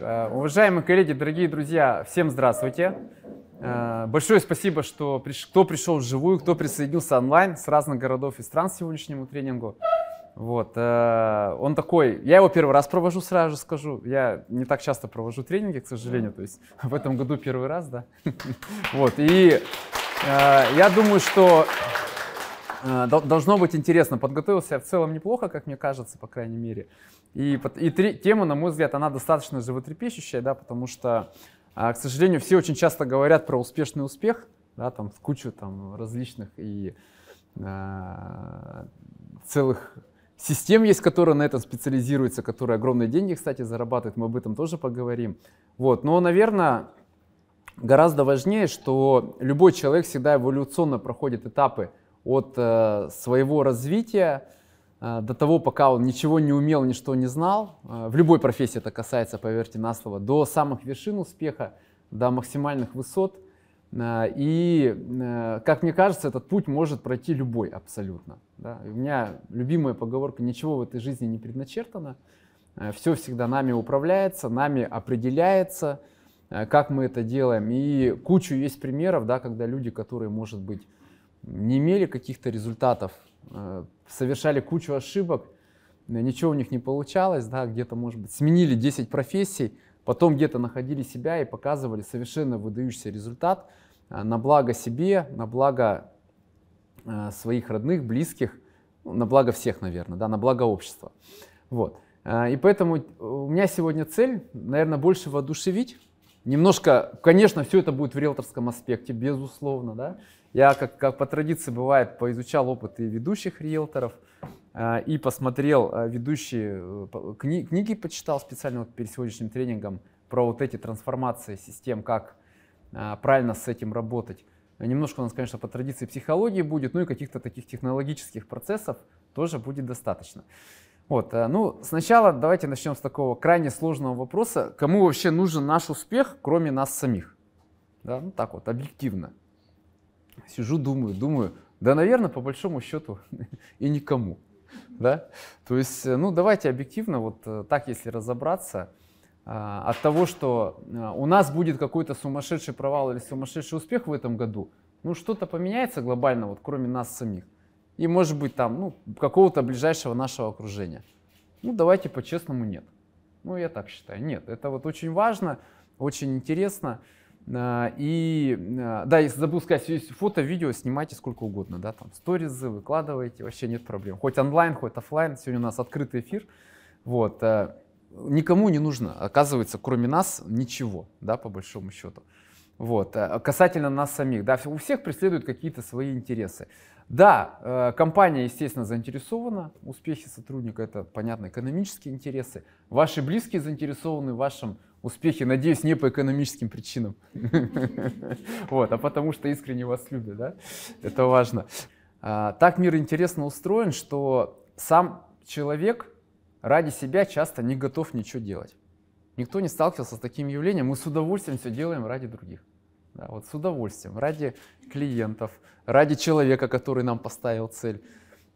Э, уважаемые коллеги, дорогие друзья, всем здравствуйте. Э, большое спасибо, что приш... кто пришел вживую, кто присоединился онлайн с разных городов и стран к сегодняшнему тренингу. Вот, э, он такой, я его первый раз провожу, сразу же скажу. Я не так часто провожу тренинги, к сожалению, то есть в этом году первый раз, да. Вот, и я думаю, что должно быть интересно. Подготовился я в целом неплохо, как мне кажется, по крайней мере. И, и три, тема, на мой взгляд, она достаточно животрепещущая, да, потому что, а, к сожалению, все очень часто говорят про успешный успех, да, там в кучу там различных и э, целых систем есть, которые на этом специализируются, которые огромные деньги, кстати, зарабатывают. Мы об этом тоже поговорим. Вот, но, наверное, гораздо важнее, что любой человек всегда эволюционно проходит этапы от э, своего развития а, до того, пока он ничего не умел, ничто не знал, а, в любой профессии это касается, поверьте на слово, до самых вершин успеха, до максимальных высот. А, и, как мне кажется, этот путь может пройти любой абсолютно. Да? У меня любимая поговорка «ничего в этой жизни не предначертано», все всегда нами управляется, нами определяется, как мы это делаем. И кучу есть примеров, да, когда люди, которые, может быть, не имели каких-то результатов Э, совершали кучу ошибок, э, ничего у них не получалось, да, где-то, может быть, сменили 10 профессий, потом где-то находили себя и показывали совершенно выдающийся результат э, на благо себе, на благо своих родных, близких, ну, на благо всех, наверное, да, на благо общества. Вот. И поэтому у меня сегодня цель, наверное, больше воодушевить, Немножко, конечно, все это будет в риэлторском аспекте, безусловно, да. Я, как, как по традиции бывает, поизучал опыт и ведущих риэлторов, э, и посмотрел э, ведущие э, кни, книги, почитал специально вот перед сегодняшним тренингом про вот эти трансформации систем, как правильно с этим работать. Немножко у нас, конечно, по традиции психологии будет, ну и каких-то таких технологических процессов тоже будет достаточно. Вот, э, ну, сначала давайте начнем с такого крайне сложного вопроса. Кому вообще нужен наш успех, кроме нас самих? Да, ну так вот, объективно. Сижу, думаю, думаю, да, наверное, по большому счету и никому. Да? То есть, э, ну, давайте объективно, вот э, так, если разобраться, от того, что у нас будет какой-то сумасшедший провал или сумасшедший успех в этом году, ну, что-то поменяется глобально, вот кроме нас самих и, может быть, там, ну, какого-то ближайшего нашего окружения. Ну, давайте по-честному нет. Ну, я так считаю, нет. Это вот очень важно, очень интересно. А, и, а, да, если забыл сказать, есть фото, видео, снимайте сколько угодно, да, там, сторизы выкладывайте, вообще нет проблем. Хоть онлайн, хоть офлайн, сегодня у нас открытый эфир, вот. А, никому не нужно, оказывается, кроме нас, ничего, да, по большому счету. Вот. Касательно нас самих, да, у всех преследуют какие-то свои интересы. Да, э, компания, естественно, заинтересована. Успехи сотрудника – это, понятно, экономические интересы. Ваши близкие заинтересованы в вашем успехе, надеюсь, не по экономическим причинам, вот, а потому что искренне вас любят, да? Это важно. А, так мир интересно устроен, что сам человек ради себя часто не готов ничего делать. Никто не сталкивался с таким явлением. Мы с удовольствием все делаем ради других. Да, вот с удовольствием, ради клиентов, ради человека, который нам поставил цель.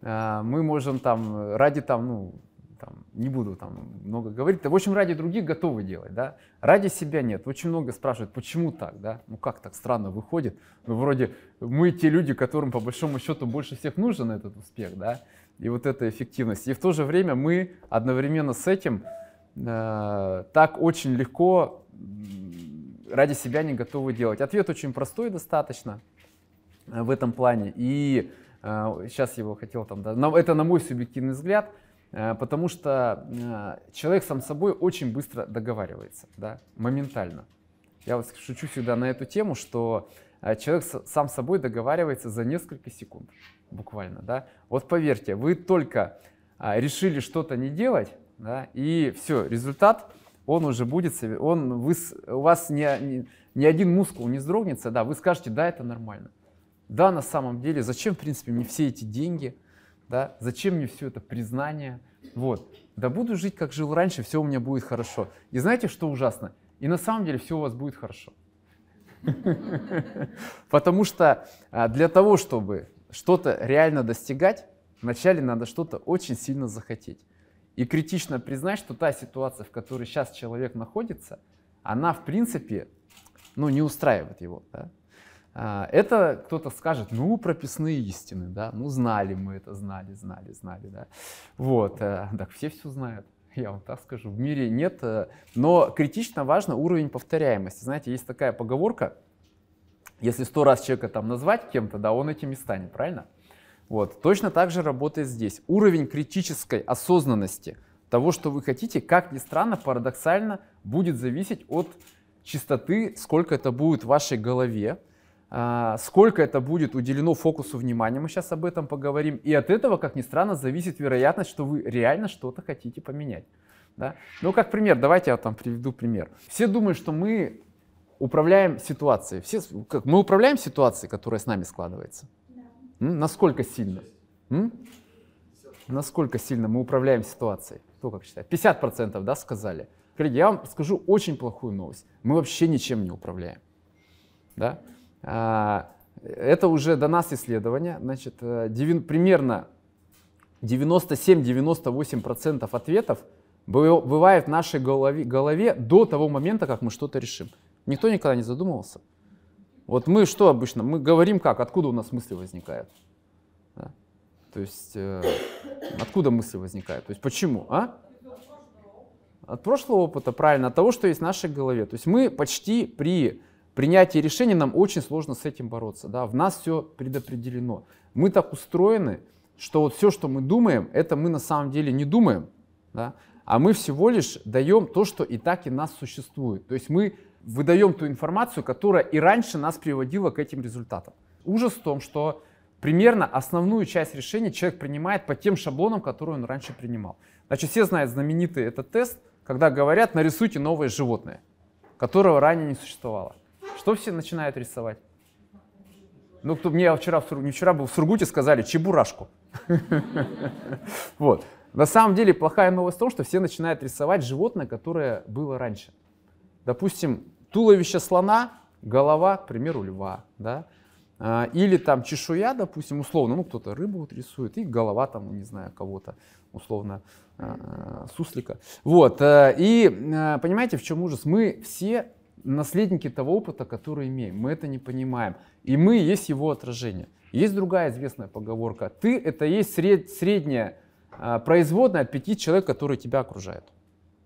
А, мы можем там, ради там, ну, там, не буду там много говорить, в общем, ради других готовы делать, да, ради себя нет. Очень много спрашивают, почему так, да, ну как так странно выходит, ну вроде мы те люди, которым по большому счету больше всех нужен этот успех, да, и вот эта эффективность. И в то же время мы одновременно с этим э, так очень легко ради себя не готовы делать? Ответ очень простой достаточно э, в этом плане. И сейчас э, его хотел там, да, это на мой субъективный взгляд, э, потому что человек сам собой очень быстро договаривается, да, моментально. Я вот шучу всегда на эту тему, что человек сам собой договаривается за несколько секунд, буквально, да. Вот поверьте, вы только решили что-то не делать, да, и все, результат он уже будет себе, он, вы, у вас ни, ни, ни один мускул не вздрогнется, да, вы скажете, да, это нормально. Да, на самом деле, зачем, в принципе, мне все эти деньги, да, зачем мне все это признание, вот. Да буду жить, как жил раньше, все у меня будет хорошо. И знаете, что ужасно? И на самом деле все у вас будет хорошо. Потому что а, для того, чтобы что-то реально достигать, вначале надо что-то очень сильно захотеть и критично признать, что та ситуация, в которой сейчас человек находится, она, в принципе, ну, не устраивает его. Да? А, это кто-то скажет, ну, прописные истины, да, ну, знали мы это, знали, знали, знали, да. Вот, э, так все все знают, я вам так скажу, в мире нет, э, но критично важно уровень повторяемости. Знаете, есть такая поговорка, если сто раз человека там назвать кем-то, да, он этим и станет, правильно? Вот. Точно так же работает здесь. Уровень критической осознанности того, что вы хотите, как ни странно, парадоксально, будет зависеть от чистоты, сколько это будет в вашей голове, а, сколько это будет уделено фокусу внимания, мы сейчас об этом поговорим. И от этого, как ни странно, зависит вероятность, что вы реально что-то хотите поменять. Да? Ну, как пример, давайте я там приведу пример. Все думают, что мы управляем ситуацией. Все, как, мы управляем ситуацией, которая с нами складывается. Насколько сильно? Насколько сильно мы управляем ситуацией? Кто как считает? 50%, да, сказали. Коллеги, я вам скажу очень плохую новость. Мы вообще ничем не управляем. Да? А, это уже до нас исследование. Значит, 9, э, примерно 97-98% ответов бывает в нашей голове, голове до того момента, как мы что-то решим. Никто никогда не задумывался. Вот мы что обычно? Мы говорим как? Откуда у нас мысли возникают? Да? То есть э, откуда мысли возникают? То есть почему? А? От прошлого опыта, правильно, от того, что есть в нашей голове. То есть мы почти при принятии решения нам очень сложно с этим бороться. Да? В нас все предопределено. Мы так устроены, что вот все, что мы думаем, это мы на самом деле не думаем. Да? А мы всего лишь даем то, что и так и нас существует. То есть мы выдаем ту информацию, которая и раньше нас приводила к этим результатам. Ужас в том, что примерно основную часть решения человек принимает по тем шаблонам, которые он раньше принимал. Значит, все знают знаменитый этот тест, когда говорят, нарисуйте новое животное, которого ранее не существовало. Что все начинают рисовать? Ну, кто мне вчера, не вчера был в Сургуте, сказали чебурашку. Вот. На самом деле плохая новость в том, что все начинают рисовать животное, которое было раньше. Допустим, туловище слона, голова, к примеру, льва, да, а, или там чешуя, допустим, условно, ну кто-то рыбу вот рисует, и голова там, не знаю, кого-то, условно, а, а, суслика. Вот, э, и э, понимаете, в чем ужас? Мы все наследники того опыта, который имеем, мы это не понимаем, и мы есть его отражение. Есть другая известная поговорка, ты это есть сред, средняя производная от пяти человек, которые тебя окружают.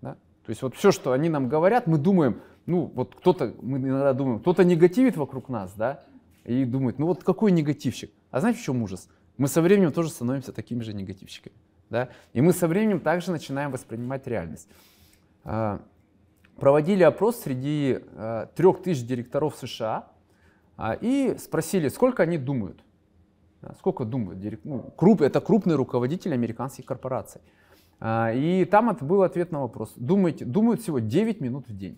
Да? То есть вот все, что они нам говорят, мы думаем, ну, вот кто-то, мы иногда думаем, кто-то негативит вокруг нас, да, и думает, ну вот какой негативщик? А знаете, в чем ужас? Мы со временем тоже становимся такими же негативщиками, да, и мы со временем также начинаем воспринимать реальность. А, проводили опрос среди а, трех тысяч директоров США а, и спросили, сколько они думают. Сколько думают? Ну, круп, это крупные руководители американских корпораций. И там это был ответ на вопрос. Думаете, думают всего 9 минут в день.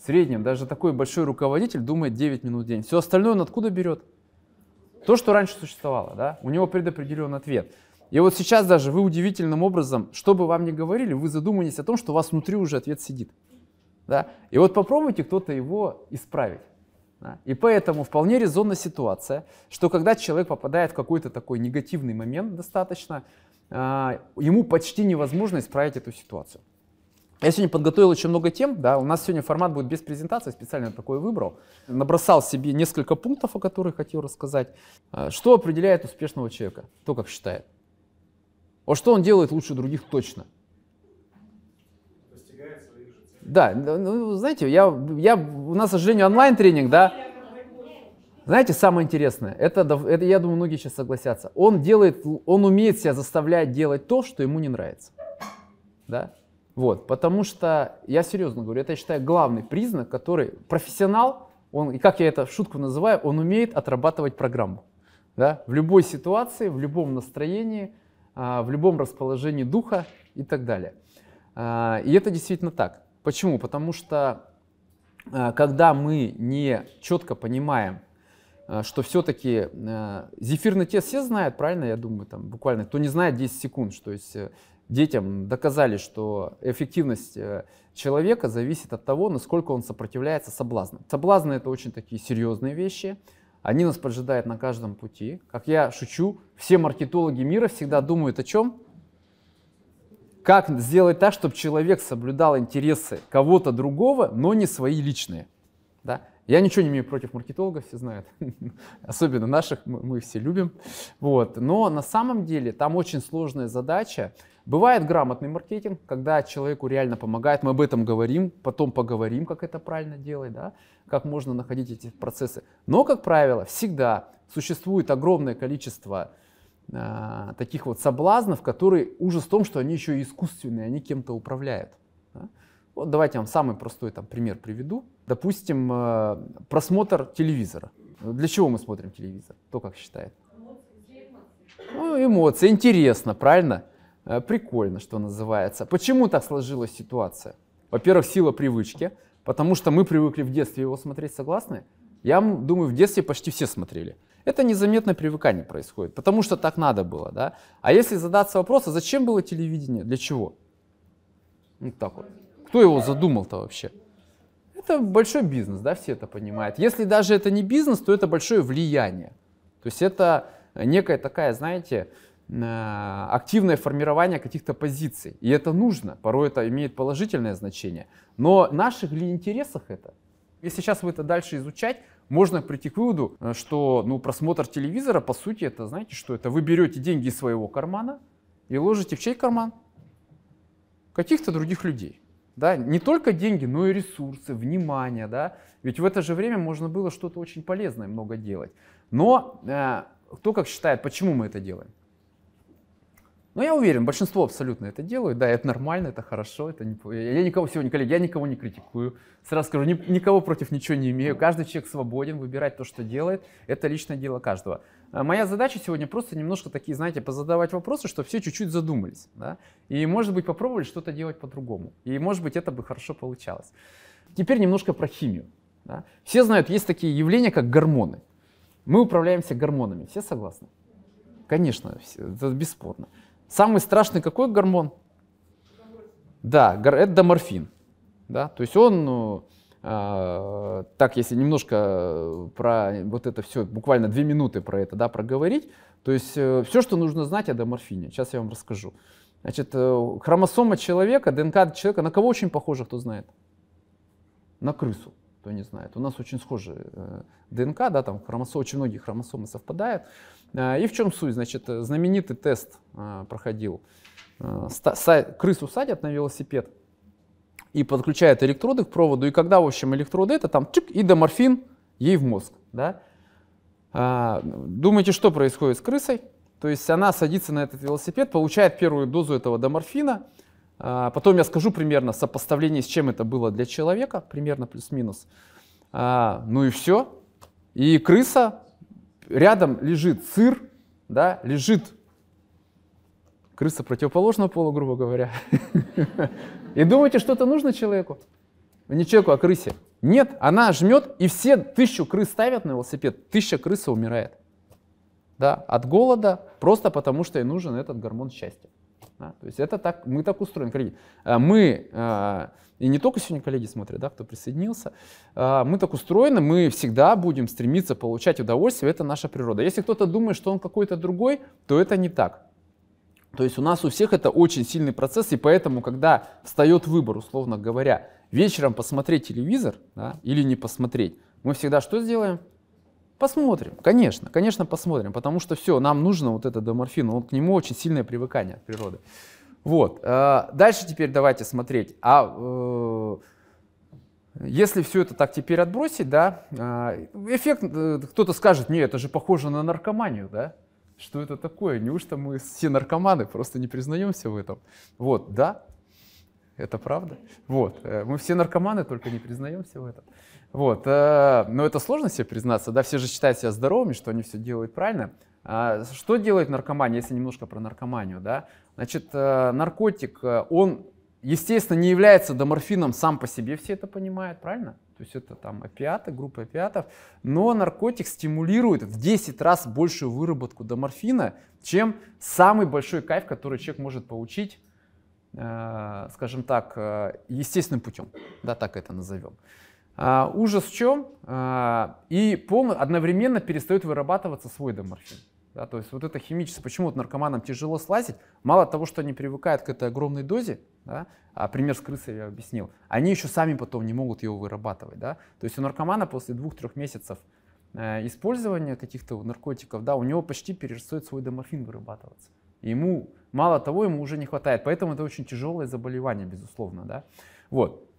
В среднем даже такой большой руководитель думает 9 минут в день. Все остальное он откуда берет? То, что раньше существовало, да? У него предопределен ответ. И вот сейчас даже вы удивительным образом, что бы вам ни говорили, вы задумаетесь о том, что у вас внутри уже ответ сидит. Да? И вот попробуйте кто-то его исправить. Да? И поэтому вполне резонна ситуация, что когда человек попадает в какой-то такой негативный момент достаточно, а, ему почти невозможно исправить эту ситуацию. Я сегодня подготовил очень много тем, да, у нас сегодня формат будет без презентации, специально такой выбрал. Набросал себе несколько пунктов, о которых хотел рассказать. А, что определяет успешного человека? То, как считает? О, что он делает лучше других точно? Достигает своих же целей. Да, ну, ну, знаете, я, я, у нас, к сожалению, онлайн-тренинг, да? Знаете, самое интересное, это, это, я думаю, многие сейчас согласятся. Он делает, он умеет себя заставлять делать то, что ему не нравится. Да? Вот, потому что, я серьезно говорю, это, я считаю, главный признак, который профессионал, он, и как я это в шутку называю, он умеет отрабатывать программу. Да? В любой ситуации, в любом настроении, а, в любом расположении духа и так далее. А, и это действительно так. Почему? Потому что а, когда мы не четко понимаем, что все-таки зефирный тест все знают, правильно, я думаю, там буквально, кто не знает, 10 секунд, что есть э, детям доказали, что эффективность э, человека зависит от того, насколько он сопротивляется соблазнам. Соблазны это очень такие серьезные вещи. Они нас поджидают на каждом пути. Как я шучу, все маркетологи мира всегда думают о чем? Как сделать так, чтобы человек соблюдал интересы кого-то другого, но не свои личные. Да? Я ничего не имею против маркетологов, все знают, особенно наших, мы, мы все любим. Вот. Но на самом деле там очень сложная задача. Бывает грамотный маркетинг, когда человеку реально помогает, мы об этом говорим, потом поговорим, как это правильно делать, да? как можно находить эти процессы. Но, как правило, всегда существует огромное количество э, таких вот соблазнов, которые ужас в том, что они еще и искусственные, они кем-то управляют. Да? Вот давайте я вам самый простой там, пример приведу. Допустим, э, просмотр телевизора. Для чего мы смотрим телевизор? Кто как считает? Ну, эмоции, интересно, правильно? Э, прикольно, что называется. Почему так сложилась ситуация? Во-первых, сила привычки, потому что мы привыкли в детстве его смотреть, согласны? Я думаю, в детстве почти все смотрели. Это незаметное привыкание происходит, потому что так надо было. Да? А если задаться вопросом, зачем было телевидение, для чего? Вот ну, так вот. Кто его задумал-то вообще? Это большой бизнес, да, все это понимают. Если даже это не бизнес, то это большое влияние. То есть это некая такая, знаете, э, активное формирование каких-то позиций. И это нужно, порой это имеет положительное значение. Но наших ли интересах это? Если сейчас вы это дальше изучать, можно прийти к выводу, э, что ну, просмотр телевизора, по сути, это, знаете, что это? Вы берете деньги из своего кармана и ложите в чей карман? Каких-то других людей. Да, не только деньги, но и ресурсы, внимание, да. Ведь в это же время можно было что-то очень полезное много делать. Но э, кто как считает, почему мы это делаем? Ну, я уверен, большинство абсолютно это делают. Да, это нормально, это хорошо. Это не... Я никого сегодня, коллеги, я никого не критикую. Сразу скажу, ни, никого против ничего не имею. Каждый человек свободен выбирать то, что делает. Это личное дело каждого. А моя задача сегодня просто немножко такие, знаете, позадавать вопросы, чтобы все чуть-чуть задумались. Да? И, может быть, попробовали что-то делать по-другому. И, может быть, это бы хорошо получалось. Теперь немножко про химию. Да? Все знают, есть такие явления, как гормоны. Мы управляемся гормонами. Все согласны? Конечно, все, это бесспорно. Самый страшный какой гормон? Да, это доморфин. Да? То есть он ну, а, так, если немножко э, про вот это все, буквально две минуты про это, да, проговорить, то есть э, все, что нужно знать о доморфине, сейчас я вам расскажу. Значит, э, хромосома человека, ДНК человека, на кого очень похожа, кто знает? На крысу, кто не знает. У нас очень схожи ДНК, да, там хромосом, очень многие хромосомы совпадают. А, и в чем суть? Значит, знаменитый тест проходил. Крысу садят на велосипед, и подключает электроды к проводу, и когда, в общем, электроды, это там чик, и доморфин ей в мозг, да. А, думаете, что происходит с крысой? То есть она садится на этот велосипед, получает первую дозу этого доморфина, а, потом я скажу примерно сопоставление, с чем это было для человека, примерно плюс-минус. А, ну и все. И крыса, рядом лежит сыр, да, лежит крыса противоположного пола, грубо говоря. И думаете, что-то нужно человеку? Не человеку, а крысе. Нет, она жмет, и все тысячу крыс ставят на велосипед, тысяча крыс умирает. Да, от голода, просто потому что ей нужен этот гормон счастья. Да, то есть это так, мы так устроены, коллеги. Э, мы, э, и не только сегодня коллеги смотрят, да, кто присоединился, э, мы так устроены, мы всегда будем стремиться получать удовольствие, это наша природа. Если кто-то думает, что он какой-то другой, то это не так. То есть у нас у всех это очень сильный процесс, и поэтому, когда встает выбор, условно говоря, вечером посмотреть телевизор да, или не посмотреть, мы всегда что сделаем? Посмотрим, конечно, конечно посмотрим, потому что все, нам нужно вот это доморфин, он, к нему очень сильное привыкание от природы. Вот, э, дальше теперь давайте смотреть, а э, если все это так теперь отбросить, да, э, эффект, кто-то скажет, не, это же похоже на наркоманию, да, что это такое? Неужто мы все наркоманы, просто не признаемся в этом? Вот, да, это правда. Вот, э, мы все наркоманы, только не признаемся в этом. Вот, э, но это сложно себе признаться, да, все же считают себя здоровыми, что они все делают правильно. А что делает наркомания, если немножко про наркоманию, да? Значит, э, наркотик, он, естественно, не является доморфином сам по себе, все это понимают, правильно? То есть это там опиаты, группа опиатов. Но наркотик стимулирует в 10 раз большую выработку доморфина, чем самый большой кайф, который человек может получить, э, скажем так, э, естественным путем. Да, так это назовем. А, ужас в чем? А, и пол, одновременно перестает вырабатываться свой доморфин. Да, то есть вот это химическое, почему вот наркоманам тяжело слазить, мало того, что они привыкают к этой огромной дозе, да, а пример с крысой я объяснил, они еще сами потом не могут его вырабатывать. Да? То есть у наркомана после двух-трех месяцев э, использования каких-то наркотиков, да, у него почти перестает свой домофин вырабатываться. ему, мало того, ему уже не хватает. Поэтому это очень тяжелое заболевание, безусловно. Да? Вот.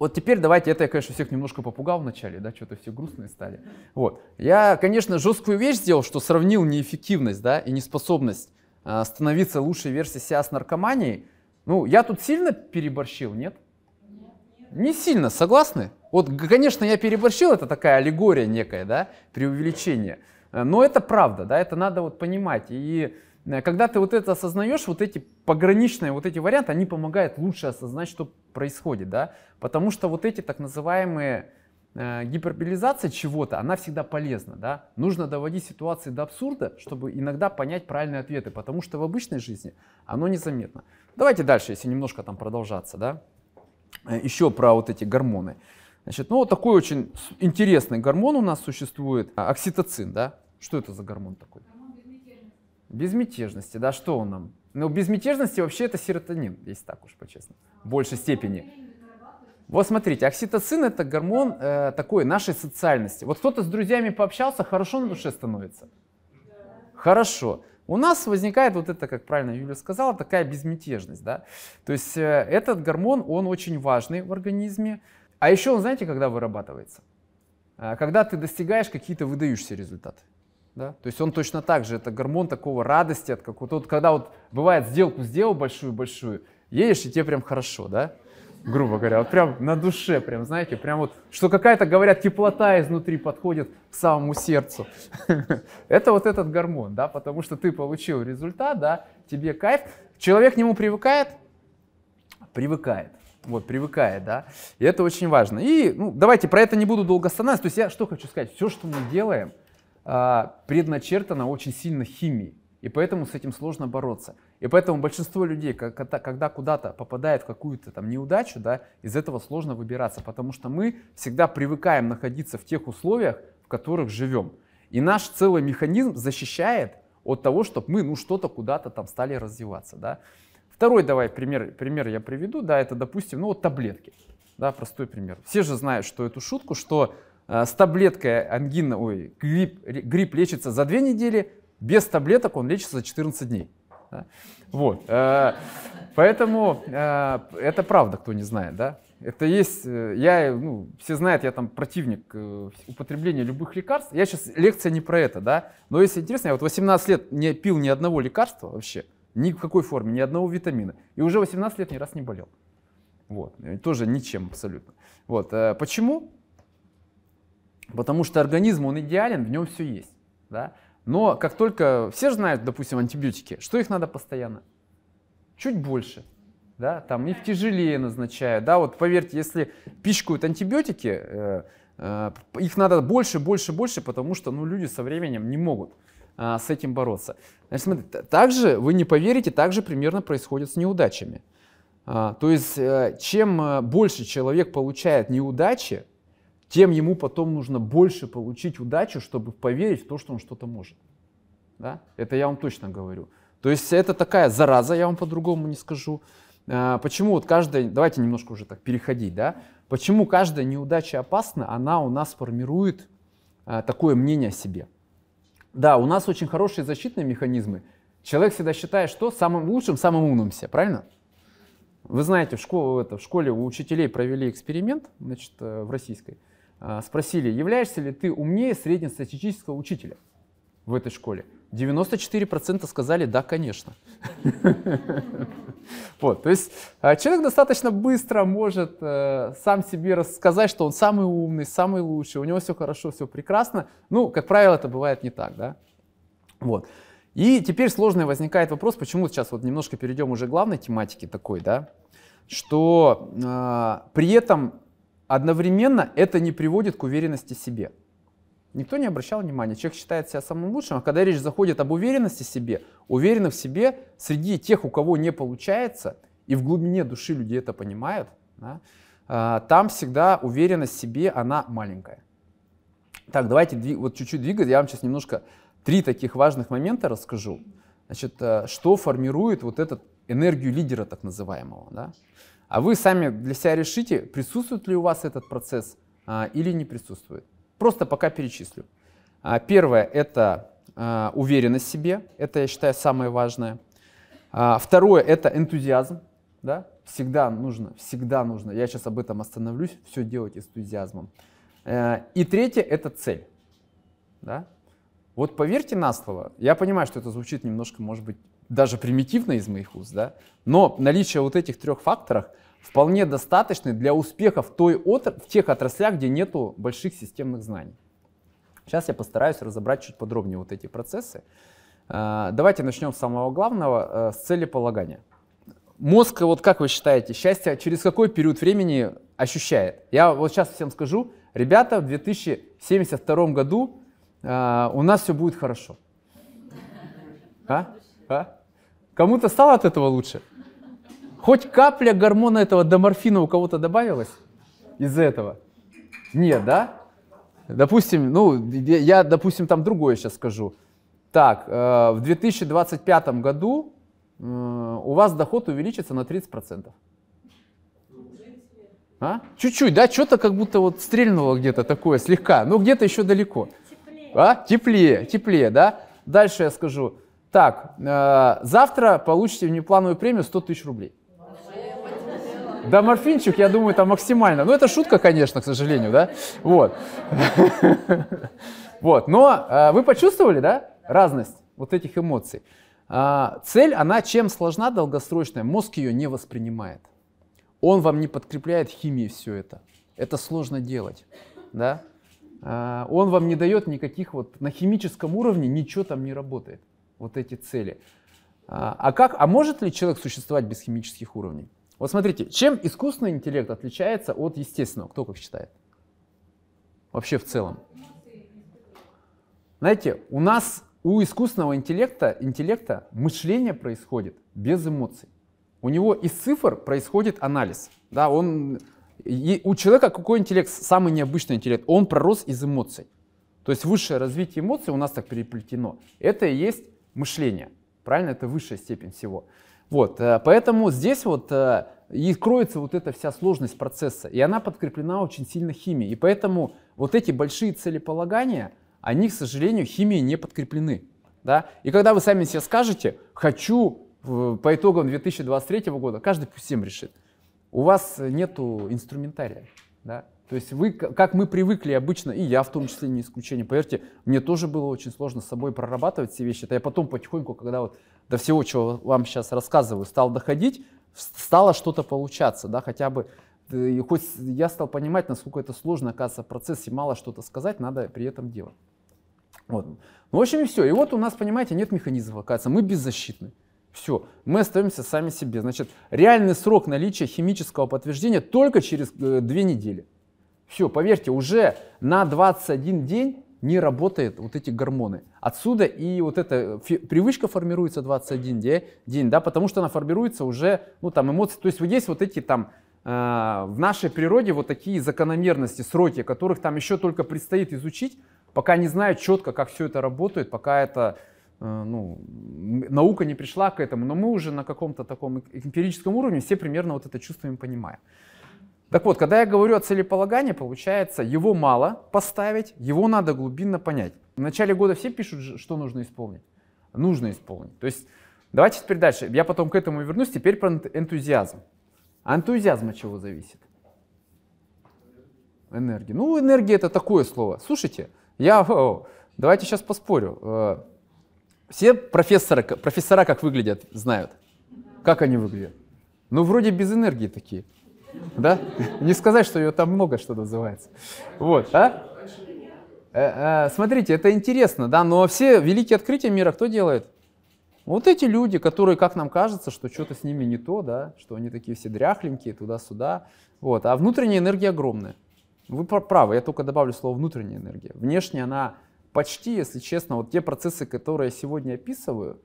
Вот теперь давайте, это я, конечно, всех немножко попугал вначале, да, что-то все грустные стали. Вот. Я, конечно, жесткую вещь сделал, что сравнил неэффективность, да, и неспособность э, становиться лучшей версией себя с наркоманией. Ну, я тут сильно переборщил, нет? Не сильно, согласны? Вот, конечно, я переборщил, это такая аллегория некая, да, преувеличение. Э, но это правда, да, это надо вот понимать. И Э, когда ты вот это осознаешь, вот эти пограничные вот эти варианты, они помогают лучше осознать, что происходит, да, потому что вот эти так называемые э, гиперболизация чего-то, она всегда полезна. Да? Нужно доводить ситуации до абсурда, чтобы иногда понять правильные ответы, потому что в обычной жизни оно незаметно. Давайте дальше, если немножко там продолжаться. Да? Э, Еще про вот эти гормоны. Значит, ну вот такой очень интересный гормон у нас существует, а, окситоцин, да? Что это за гормон такой? Безмятежности, да, что он нам? Ну, безмятежности вообще это серотонин, если так уж по-честному, в большей степени. Вот смотрите, окситоцин это гормон э, такой нашей социальности. Вот кто-то с друзьями пообщался, хорошо на душе становится. Хорошо. У нас возникает вот это, как правильно Юля сказала, такая безмятежность, да. То есть э, этот гормон, он очень важный в организме. А еще он, знаете, когда вырабатывается? Э, когда ты достигаешь какие-то выдающиеся результаты. Да? То есть он точно так же, это гормон такого радости от какого-то. Вот когда вот бывает сделку сделал большую-большую, едешь и тебе прям хорошо, да? грубо говоря, вот прям на душе, прям, знаете, прям вот, что какая-то, говорят, теплота изнутри подходит к самому сердцу. Это вот этот гормон, да, потому что ты получил результат, да, тебе кайф. Человек к нему привыкает? Привыкает. Вот, привыкает, да. И это очень важно. И ну, давайте про это не буду долго останавливаться. То есть я что хочу сказать? Все, что мы делаем, а, предначертана очень сильно химией, и поэтому с этим сложно бороться. И поэтому большинство людей, когда, когда куда-то попадает в какую-то там неудачу, да, из этого сложно выбираться, потому что мы всегда привыкаем находиться в тех условиях, в которых живем. И наш целый механизм защищает от того, чтобы мы ну что-то куда-то там стали развиваться. Да. Второй давай пример, пример я приведу, да, это, допустим, ну вот таблетки. Да, простой пример. Все же знают, что эту шутку, что а, с таблеткой ангина, ой, грипп, грипп лечится за две недели, без таблеток он лечится за 14 дней. Вот. А, поэтому а, это правда, кто не знает, да? Это есть, э, я, ну, все знают, я там противник э, употребления любых лекарств. Я сейчас, лекция не про это, да? Но если интересно, я вот 18 лет не пил ни одного лекарства вообще, ни в какой форме, ни одного витамина. И уже 18 лет ни раз не болел. Вот. Тоже ничем абсолютно. Вот. Э, почему? Потому что организм, он идеален, в нем все есть. Да? Но как только все же знают, допустим, антибиотики, что их надо постоянно? Чуть больше. Да? Там их тяжелее назначают. Да? Вот поверьте, если пичкают антибиотики, э, э, их надо больше, больше, больше, потому что ну, люди со временем не могут э, с этим бороться. Значит, смотрите, также, вы не поверите, также примерно происходит с неудачами. А, то есть, э, чем э, больше человек получает неудачи, тем ему потом нужно больше получить удачу, чтобы поверить в то, что он что-то может. Да? Это я вам точно говорю. То есть это такая зараза, я вам по-другому не скажу. А, почему вот каждая, давайте немножко уже так переходить, да? Почему каждая неудача опасна, она у нас формирует а, такое мнение о себе. Да, у нас очень хорошие защитные механизмы. Человек всегда считает, что самым лучшим, самым умным все, правильно? Вы знаете, в школе, это, в школе у учителей провели эксперимент, значит, э, в российской. Э, спросили, являешься ли ты умнее среднестатистического учителя в этой школе. 94% сказали, да, конечно. Вот, то есть э, человек достаточно быстро может э, сам себе рассказать, что он самый умный, самый лучший, у него все хорошо, все прекрасно. Ну, как правило, это бывает не так, да. Вот. И теперь сложный возникает вопрос, почему сейчас вот немножко перейдем уже к главной тематике такой, да, что при этом Одновременно это не приводит к уверенности в себе. Никто не обращал внимания. Человек считает себя самым лучшим, а когда речь заходит об уверенности в себе, уверенных в себе среди тех, у кого не получается, и в глубине души люди это понимают, да, а, там всегда уверенность в себе, она маленькая. Так, давайте вот чуть-чуть двигать. Я вам сейчас немножко три таких важных момента расскажу. Значит, э, что формирует вот эту энергию лидера так называемого. Да? А вы сами для себя решите, присутствует ли у вас этот процесс а, или не присутствует. Просто пока перечислю. А, первое – это а, уверенность в себе. Это, я считаю, самое важное. А, второе – это энтузиазм. Да? Всегда нужно, всегда нужно. Я сейчас об этом остановлюсь. Все делать энтузиазмом. А, и третье – это цель. Да? Вот поверьте на слово, я понимаю, что это звучит немножко, может быть, даже примитивно из моих уст, да, но наличие вот этих трех факторов вполне достаточно для успеха в, той отр... в тех отраслях, где нету больших системных знаний. Сейчас я постараюсь разобрать чуть подробнее вот эти процессы. А, давайте начнем с самого главного, э, с целеполагания. Мозг, вот как вы считаете, счастье через какой период времени ощущает? Я вот сейчас всем скажу, ребята, в 2072 году а, у нас все будет хорошо. А? А? Кому-то стало от этого лучше? Хоть капля гормона этого доморфина у кого-то добавилась из-за этого? Нет, да? Допустим, ну, я, допустим, там другое сейчас скажу. Так, э, в 2025 году э, у вас доход увеличится на 30%. А? Чуть-чуть, да? Что-то как будто вот стрельнуло где-то такое, слегка. Ну, где-то еще далеко. Теплее. А? Теплее, теплее, да? Дальше я скажу. Так, э, завтра получите внеплановую премию 100 тысяч рублей. Да, морфинчик, я думаю, это максимально. Ну, это шутка, конечно, к сожалению, да? Вот. Вот, но э, вы почувствовали, да, разность вот этих эмоций. Э, цель, она чем сложна долгосрочная, мозг ее не воспринимает. Он вам не подкрепляет химией все это. Это сложно делать, да? он вам не дает никаких вот, на химическом уровне ничего там не работает вот эти цели. А, а как, а может ли человек существовать без химических уровней? Вот смотрите, чем искусственный интеллект отличается от естественного? Кто как считает? Вообще в целом. Знаете, у нас, у искусственного интеллекта, интеллекта мышление происходит без эмоций. У него из цифр происходит анализ. Да, он, и у человека какой интеллект, самый необычный интеллект? Он пророс из эмоций. То есть высшее развитие эмоций у нас так переплетено. Это и есть мышления. Правильно? Это высшая степень всего. Вот, э, поэтому здесь вот э, и кроется вот эта вся сложность процесса, и она подкреплена очень сильно химией. И поэтому вот эти большие целеполагания, они, к сожалению, химией не подкреплены. Да? И когда вы сами себе скажете, хочу э, по итогам 2023 года, каждый пусть всем решит, у вас нет инструментария. Да? То есть вы, как мы привыкли обычно, и я в том числе не исключение, поверьте, мне тоже было очень сложно с собой прорабатывать все вещи. Это я потом потихоньку, когда вот до всего, чего вам сейчас рассказываю, стал доходить, стало что-то получаться, да, хотя бы э, и хоть я стал понимать, насколько это сложно, оказывается, в процессе мало что-то сказать, надо при этом делать. Вот. Ну, в общем, и все. И вот у нас, понимаете, нет механизмов, оказывается, мы беззащитны. Все, мы остаемся сами себе. Значит, реальный срок наличия химического подтверждения только через э, две недели. Все, поверьте, уже на 21 день не работают вот эти гормоны. Отсюда и вот эта привычка формируется 21 де- день, да, потому что она формируется уже, ну, там, эмоции. То есть вот есть вот эти там э, в нашей природе вот такие закономерности, сроки, которых там еще только предстоит изучить, пока не знаю четко, как все это работает, пока это, э, ну, наука не пришла к этому, но мы уже на каком-то таком эмпирическом уровне все примерно вот это чувствуем, понимаем. Так вот, когда я говорю о целеполагании, получается, его мало поставить, его надо глубинно понять. В начале года все пишут, что нужно исполнить. Нужно исполнить. То есть давайте теперь дальше. Я потом к этому вернусь. Теперь про энтузиазм. А энтузиазм от чего зависит? Энергия. Ну, энергия это такое слово. Слушайте, я... Давайте сейчас поспорю. Э, все профессора, профессора как выглядят, знают. Как они выглядят? Ну, вроде без энергии такие. Да? Не сказать, что ее там много, что называется. Вот, а? Э, э, смотрите, это интересно, да, но все великие открытия мира кто делает? Вот эти люди, которые, как нам кажется, что что-то с ними не то, да, что они такие все дряхленькие туда-сюда, вот, а внутренняя энергия огромная. Вы правы, я только добавлю слово внутренняя энергия. Внешняя она почти, если честно, вот те процессы, которые я сегодня описываю,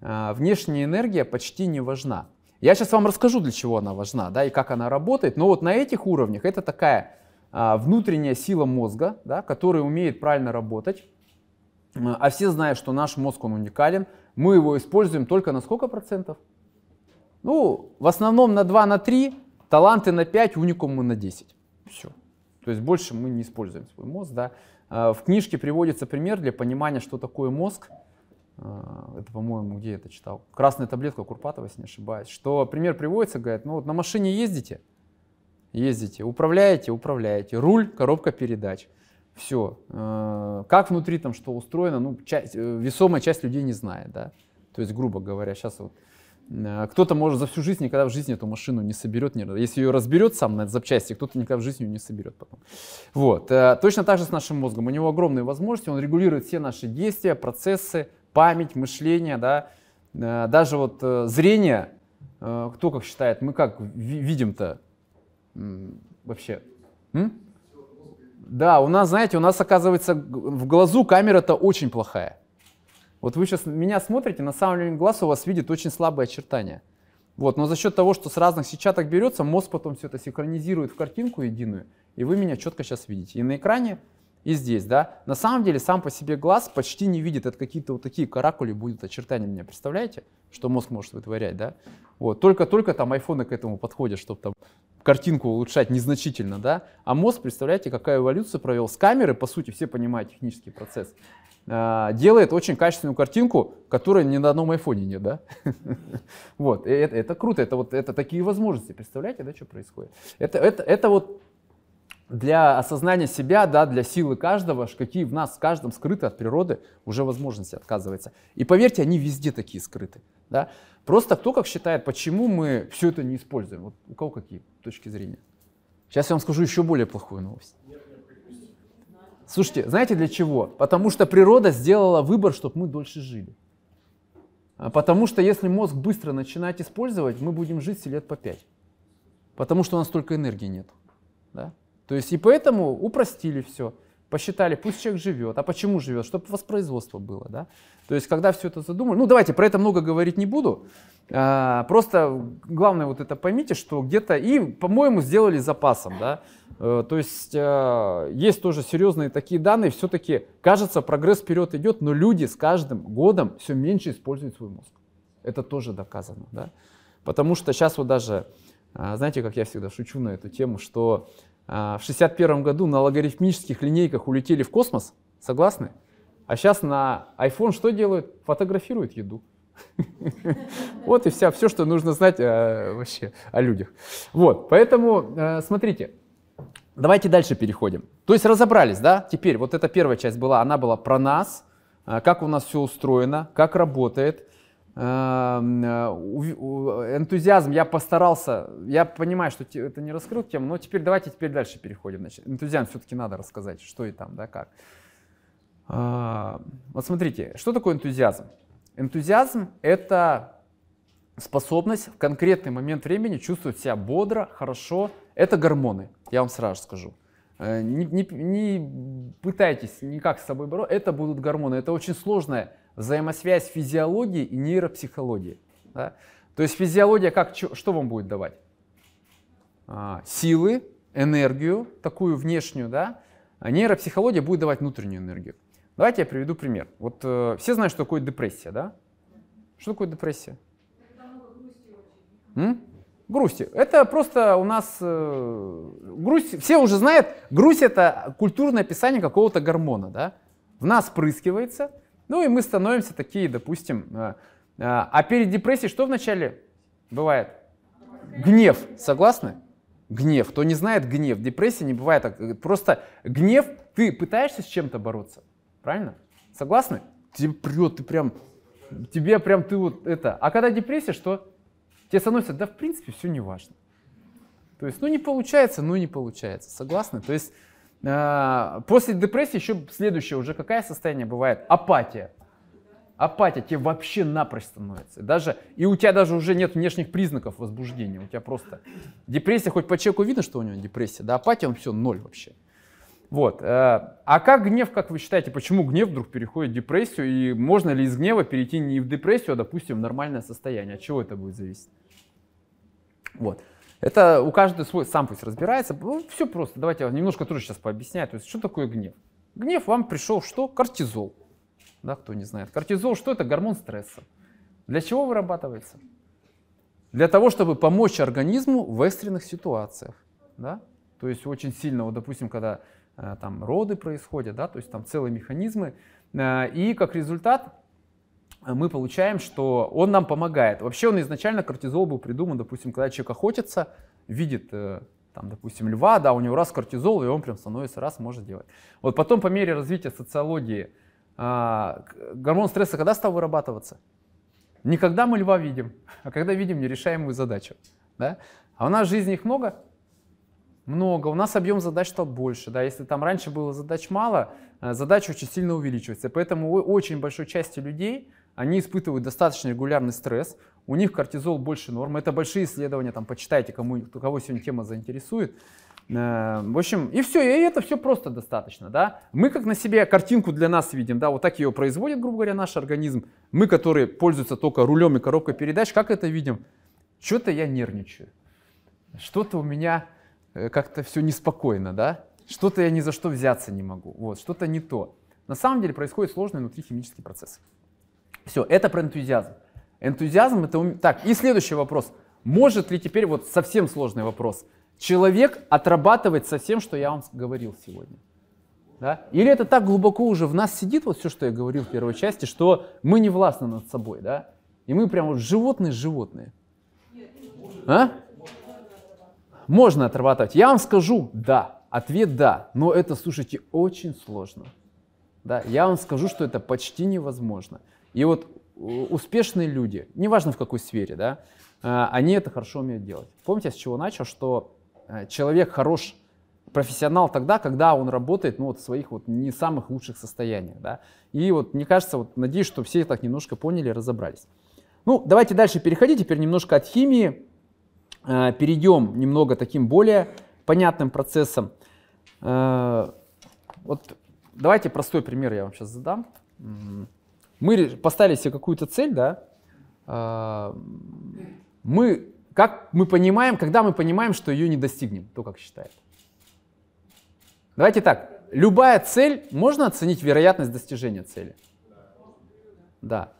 а, внешняя энергия почти не важна. Я сейчас вам расскажу, для чего она важна, да, и как она работает. Но вот на этих уровнях это такая а, внутренняя сила мозга, да, которая умеет правильно работать. А все знают, что наш мозг, он уникален. Мы его используем только на сколько процентов? Ну, в основном на 2, на 3, таланты на 5, уникумы на 10. Все. То есть больше мы не используем свой мозг, да. А, в книжке приводится пример для понимания, что такое мозг. А, это, по-моему, где я это читал? Красная таблетка Курпатова, если не ошибаюсь. Что пример приводится, говорит, ну вот на машине ездите, ездите, управляете, управляете, руль, коробка передач, все. А, как внутри там что устроено, ну, часть, э, весомая часть людей не знает, да. То есть, грубо говоря, сейчас вот а, кто-то может за всю жизнь никогда в жизни эту машину не соберет, не, если ее разберет сам на запчасти, кто-то никогда в жизни ее не соберет потом. Вот. Э, точно так же с нашим мозгом. У него огромные возможности, он регулирует все наши действия, процессы, память, мышление, да, э, даже вот э, зрение, э, кто как считает, мы как видим-то вообще? М? Да, у нас, знаете, у нас оказывается в глазу камера-то очень плохая. Вот вы сейчас меня смотрите, на самом деле глаз у вас видит очень слабые очертания. Вот, но за счет того, что с разных сетчаток берется, мозг потом все это синхронизирует в картинку единую, и вы меня четко сейчас видите. И на экране и здесь, да. На самом деле сам по себе глаз почти не видит, это какие-то вот такие каракули будут очертания меня, представляете? Что мозг может вытворять, да? Вот, только-только там айфоны к этому подходят, чтобы там картинку улучшать незначительно, да? А мозг, представляете, какая эволюция провел с камеры, по сути, все понимают технический процесс, а, делает очень качественную картинку, которой ни на одном айфоне нет, да? Вот, это, это круто, это вот это такие возможности, представляете, да, что происходит? Это, это, это вот для осознания себя, да, для силы каждого, какие в нас в каждом скрыты от природы, уже возможности отказывается. И поверьте, они везде такие скрыты. Да? Просто кто как считает, почему мы все это не используем? Вот у кого какие точки зрения? Сейчас я вам скажу еще более плохую новость. Слушайте, знаете для чего? Потому что природа сделала выбор, чтобы мы дольше жили. А потому что если мозг быстро начинает использовать, мы будем жить лет по пять. Потому что у нас только энергии нет. Да? То есть и поэтому упростили все. Посчитали, пусть человек живет. А почему живет? Чтобы воспроизводство было. Да? То есть когда все это задумали... Ну давайте, про это много говорить не буду. А, просто главное вот это поймите, что где-то... И, по-моему, сделали запасом. Да? А, то есть а, есть тоже серьезные такие данные. Все-таки, кажется, прогресс вперед идет, но люди с каждым годом все меньше используют свой мозг. Это тоже доказано. Да? Потому что сейчас вот даже... А, знаете, как я всегда шучу на эту тему, что а, в 1961 году на логарифмических линейках улетели в космос, согласны? А сейчас на iPhone что делают? Фотографируют еду. Вот и вся, все, что нужно знать э, вообще о людях. Вот, поэтому э, смотрите, давайте дальше переходим. То есть разобрались, да? Теперь вот эта первая часть была, она была про нас, э, как у нас все устроено, как работает. Эм, э, энтузиазм, я постарался, я понимаю, что это не раскрыл тему, но теперь давайте теперь дальше переходим. Значит, энтузиазм все-таки надо рассказать, что и там, да, как. А, вот смотрите, что такое энтузиазм? Энтузиазм — это способность в конкретный момент времени чувствовать себя бодро, хорошо. Это гормоны, я вам сразу скажу. Э, не, не, не пытайтесь никак с собой бороться, это будут гормоны. Это очень сложная взаимосвязь физиологии и нейропсихологии. Да? То есть физиология как, что вам будет давать? А, силы, энергию, такую внешнюю, да? А нейропсихология будет давать внутреннюю энергию. Давайте я приведу пример. Вот э, все знают, что такое депрессия, да? Что такое депрессия? М? Грусти. Это просто у нас э, грусть. Все уже знают, грусть это культурное описание какого-то гормона, да? В нас прыскивается, ну и мы становимся такие, допустим. Э, э, а перед депрессией что вначале бывает? Гнев, согласны? Гнев. Кто не знает гнев, депрессия не бывает. Так. Э, просто гнев, ты пытаешься с чем-то бороться, правильно? Согласны? Тебе прет, ты прям, тебе прям ты вот это. А когда депрессия, что? Тебе становится, да в принципе все не важно. То есть, ну не получается, ну не получается. Согласны? То есть а, после депрессии еще следующее уже какое состояние бывает? Апатия. Апатия тебе вообще напрочь становится. Даже, и у тебя даже уже нет внешних признаков возбуждения. У тебя просто депрессия, хоть по человеку видно, что у него депрессия, да апатия, он все, ноль вообще. Вот. Э, а как гнев, как вы считаете, почему гнев вдруг переходит в депрессию? И можно ли из гнева перейти не в депрессию, а, допустим, в нормальное состояние? От чего это будет зависеть? Вот. Это у каждого свой, сам пусть разбирается. Ну, все просто. Давайте я немножко тоже сейчас пообъясняю. То есть, что такое гнев? Гнев вам пришел что? Кортизол. Да, кто не знает. Кортизол что это? Гормон стресса. Для чего вырабатывается? Для того, чтобы помочь организму в экстренных ситуациях. Да? То есть очень сильно, вот, допустим, когда э, там роды происходят, да, то есть там целые механизмы. Э, и как результат мы получаем, что он нам помогает. Вообще он изначально, кортизол был придуман, допустим, когда человек охотится, видит э, там, допустим, льва, да, у него раз кортизол, и он прям становится раз, может делать. Вот потом по мере развития социологии а, гормон стресса когда стал вырабатываться? никогда мы льва видим, а когда видим нерешаемую задачу. Да? А у нас в жизни их много? Много. У нас объем задач стал больше. Да? Если там раньше было задач мало, э, задача очень сильно увеличивается. Поэтому очень большой части людей они испытывают достаточно регулярный стресс, у них кортизол больше нормы. Это большие исследования, там почитайте, кому, кого сегодня тема заинтересует. Э, в общем, и все, и это все просто достаточно, да. Мы как на себе картинку для нас видим, да, вот так ее производит, грубо говоря, наш организм. Мы, которые пользуются только рулем и коробкой передач, как это видим? Что-то я нервничаю, что-то у меня э, как-то все неспокойно, да, что-то я ни за что взяться не могу, вот, что-то не то. На самом деле происходит сложный внутрихимический процесс. Все, это про энтузиазм. Энтузиазм это... Так, и следующий вопрос. Может ли теперь, вот совсем сложный вопрос, человек отрабатывать со всем, что я вам говорил сегодня? Да? Или это так глубоко уже в нас сидит, вот все, что я говорил в первой части, что мы не властны над собой, да? И мы прям вот животные-животные. А? Можно отрабатывать. Я вам скажу, да. Ответ да. Но это, слушайте, очень сложно. Да, я вам скажу, что это почти невозможно. И вот э, успешные люди, неважно в какой сфере, да, э, они это хорошо умеют делать. Помните, я с чего начал, что э, человек хорош, профессионал тогда, когда он работает, ну, вот в своих вот не самых лучших состояниях, да. И вот, мне кажется, вот надеюсь, что все так немножко поняли, разобрались. Ну, давайте дальше переходить, теперь немножко от химии, перейдем немного таким более понятным процессом. Вот давайте простой пример я вам сейчас задам мы поставили себе какую-то цель, да, а, мы, как мы понимаем, когда мы понимаем, что ее не достигнем, то как считает. Давайте так, любая цель, можно оценить вероятность достижения цели? Да.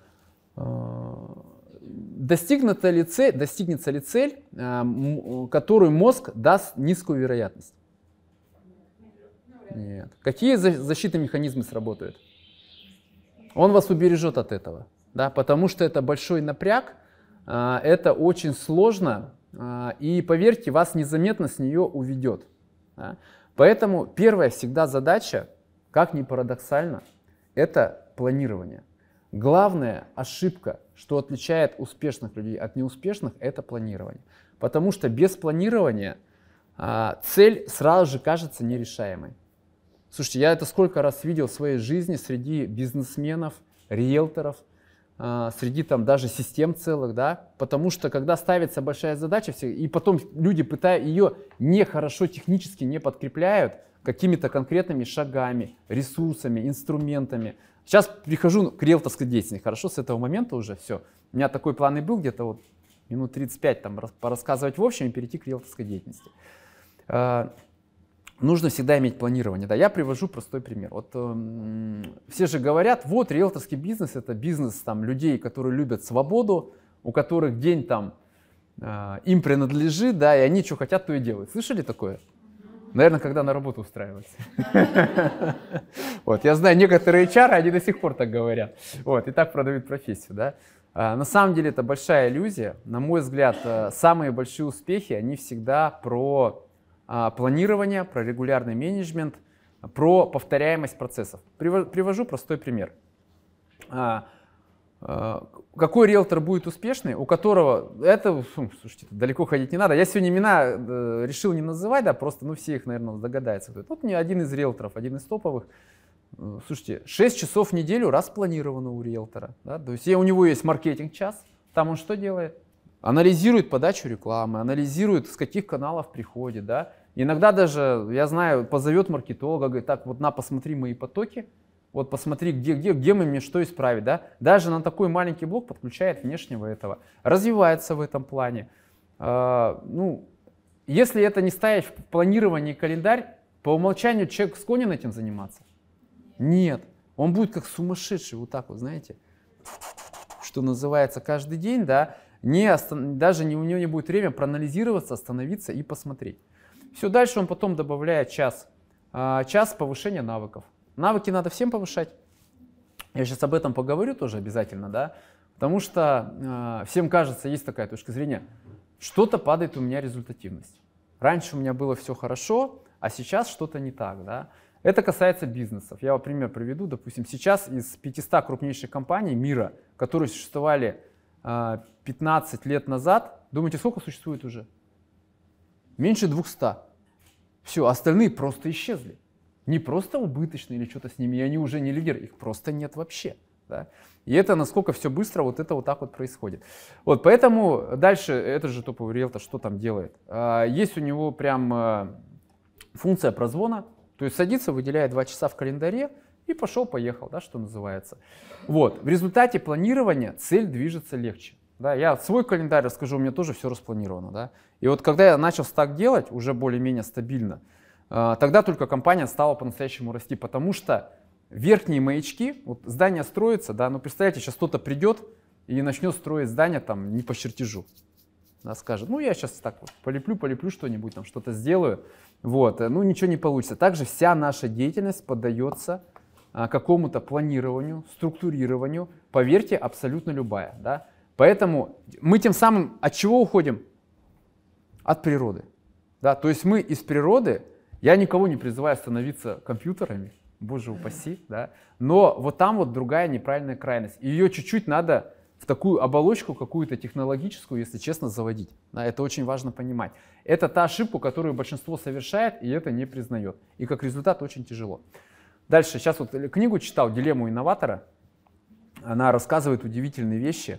А, достигнута ли цель, достигнется ли цель, а, которую мозг даст низкую вероятность? Нет. Какие защитные механизмы сработают? Он вас убережет от этого, да, потому что это большой напряг, а, это очень сложно, а, и поверьте, вас незаметно с нее уведет. Да. Поэтому первая всегда задача, как ни парадоксально, это планирование. Главная ошибка, что отличает успешных людей от неуспешных, это планирование. Потому что без планирования а, цель сразу же кажется нерешаемой. Слушайте, я это сколько раз видел в своей жизни среди бизнесменов, риэлторов, а, среди там даже систем целых, да, потому что когда ставится большая задача, все, и потом люди, пытая ее нехорошо технически не подкрепляют какими-то конкретными шагами, ресурсами, инструментами. Сейчас прихожу к риэлторской деятельности, хорошо, с этого момента уже все. У меня такой план и был где-то вот минут 35 там рассказывать, в общем и перейти к риэлторской деятельности. А, нужно всегда иметь планирование. Да, я привожу простой пример. Вот э, все же говорят, вот риэлторский бизнес это бизнес там людей, которые любят свободу, у которых день там э, им принадлежит, да, и они что хотят, то и делают. Слышали такое? Наверное, когда на работу устраивались. Вот, я знаю, некоторые HR, они до сих пор так говорят. Вот, и так продают профессию, да. А, на самом деле это большая иллюзия. На мой взгляд, э, самые большие успехи, они всегда про а, планирование, про регулярный менеджмент, про повторяемость процессов. Привожу простой пример. А, а, какой риэлтор будет успешный, у которого это, слушайте, далеко ходить не надо. Я сегодня имена э, решил не называть, да, просто, ну, все их, наверное, догадаются. Вот мне один из риэлторов, один из топовых, э, слушайте, 6 часов в неделю распланировано у риэлтора. Да? То есть у него есть маркетинг час, там он что делает? анализирует подачу рекламы, анализирует, с каких каналов приходит, да. Иногда даже, я знаю, позовет маркетолога, говорит, так, вот на, посмотри мои потоки, вот посмотри, где, где, где мы мне что исправить, да. Даже на такой маленький блок подключает внешнего этого. Развивается в этом плане. А, ну, если это не ставить в планирование календарь, по умолчанию человек склонен этим заниматься? Нет. Он будет как сумасшедший, вот так вот, знаете, что называется, каждый день, да не остан... даже не, у него не будет время проанализироваться, остановиться и посмотреть. Все, дальше он потом добавляет час, а, час повышения навыков. Навыки надо всем повышать. Я сейчас об этом поговорю тоже обязательно, да, потому что э, всем кажется, есть такая точка зрения, что-то падает у меня результативность. Раньше у меня было все хорошо, а сейчас что-то не так, да. Это касается бизнесов. Я пример приведу, допустим, сейчас из 500 крупнейших компаний мира, которые существовали 15 а, лет назад, думаете, сколько существует уже? Меньше 200. Все, остальные просто исчезли. Не просто убыточные или что-то с ними, и они уже не лидеры, их просто нет вообще. Да? И это насколько все быстро вот это вот так вот происходит. Вот поэтому дальше это же топовый риэлтор что там делает? А, есть у него прям э, функция прозвона, то есть садится, выделяет 2 часа в календаре, и пошел-поехал, да, что называется. Вот. В результате планирования цель движется легче. Да, я свой календарь расскажу, у меня тоже все распланировано. Да? И вот когда я начал так делать, уже более-менее стабильно, а, тогда только компания стала по-настоящему расти, потому что верхние маячки, вот здание строится, да, ну представляете, сейчас кто-то придет и начнет строить здание там не по чертежу. Да, скажет, ну я сейчас так вот полеплю, полеплю что-нибудь, там что-то сделаю, вот, э, ну ничего не получится. Также вся наша деятельность поддается а, какому-то планированию, структурированию, поверьте, абсолютно любая. Да? Поэтому мы тем самым от чего уходим? От природы. Да? То есть мы из природы, я никого не призываю становиться компьютерами, боже упаси, да? но вот там вот другая неправильная крайность. И ее чуть-чуть надо в такую оболочку какую-то технологическую, если честно, заводить. Это очень важно понимать. Это та ошибка, которую большинство совершает и это не признает. И как результат очень тяжело. Дальше, сейчас вот книгу читал «Дилемму инноватора». Она рассказывает удивительные вещи.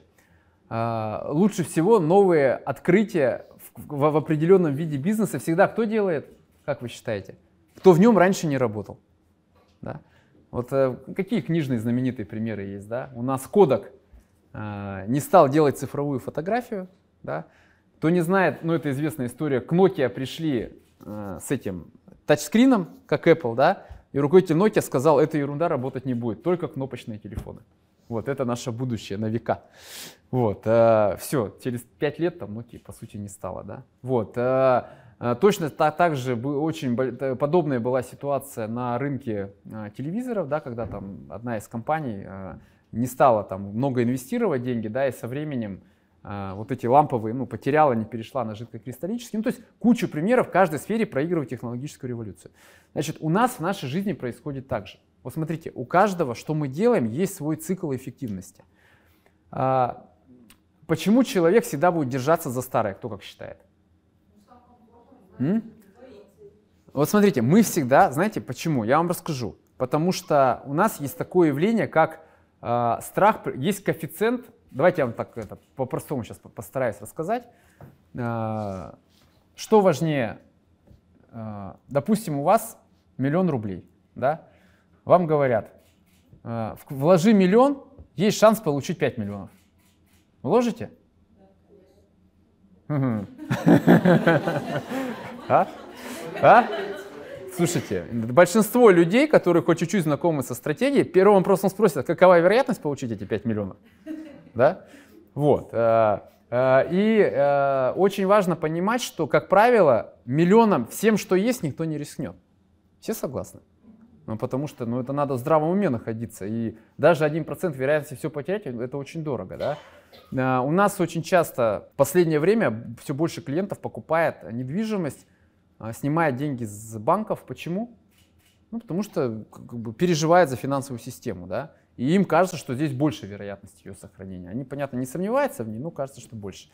А, лучше всего новые открытия в, в определенном виде бизнеса всегда кто делает, как вы считаете? Кто в нем раньше не работал. Да? Вот э, какие книжные знаменитые примеры есть, да? У нас Кодак а, не стал делать цифровую фотографию, да? Кто не знает, ну это известная история, к Nokia пришли э, с этим тачскрином, как Apple, да? И руководитель Nokia сказал, эта ерунда работать не будет, только кнопочные телефоны. Вот, это наше будущее на века. Вот, э, все, через 5 лет там Nokia, по сути, не стало, да. Вот, э, э Точно так, так же очень подобная была ситуация на рынке э, телевизоров, да, когда там одна из компаний э, не стала там много инвестировать деньги, да, и со временем а, вот эти ламповые, ну, потеряла, не перешла на жидкокристаллический. Ну, то есть кучу примеров в каждой сфере проигрывает технологическую революцию. Значит, у нас в нашей жизни происходит так же. Вот смотрите, у каждого, что мы делаем, есть свой цикл эффективности. А, почему человек всегда будет держаться за старое, кто как считает? М? Вот смотрите, мы всегда, знаете, почему? Я вам расскажу. Потому что у нас есть такое явление, как э, страх, есть коэффициент Давайте я вам так это по-простому сейчас постараюсь рассказать. Э, что важнее? Э, допустим, у вас миллион рублей, да? Вам говорят, э, вложи миллион, есть шанс получить 5 миллионов. Вложите? А? а? Слушайте, большинство людей, которые хоть чуть-чуть знакомы со стратегией, первым вопросом спросят, какова вероятность получить эти 5 миллионов? да? Вот. Э, э, и э, очень важно понимать, что, как правило, миллионам всем, что есть, никто не рискнет. Все согласны? Ну, потому что ну, это надо в здравом уме находиться. И даже 1% вероятности все потерять, это очень дорого. Да? у нас очень часто в последнее время все больше клиентов покупает недвижимость, снимая деньги с банков. Почему? Ну, потому что как бы, переживает за финансовую систему. Да? И им кажется, что здесь больше вероятность ее сохранения. Они, понятно, не сомневаются в ней, но кажется, что больше.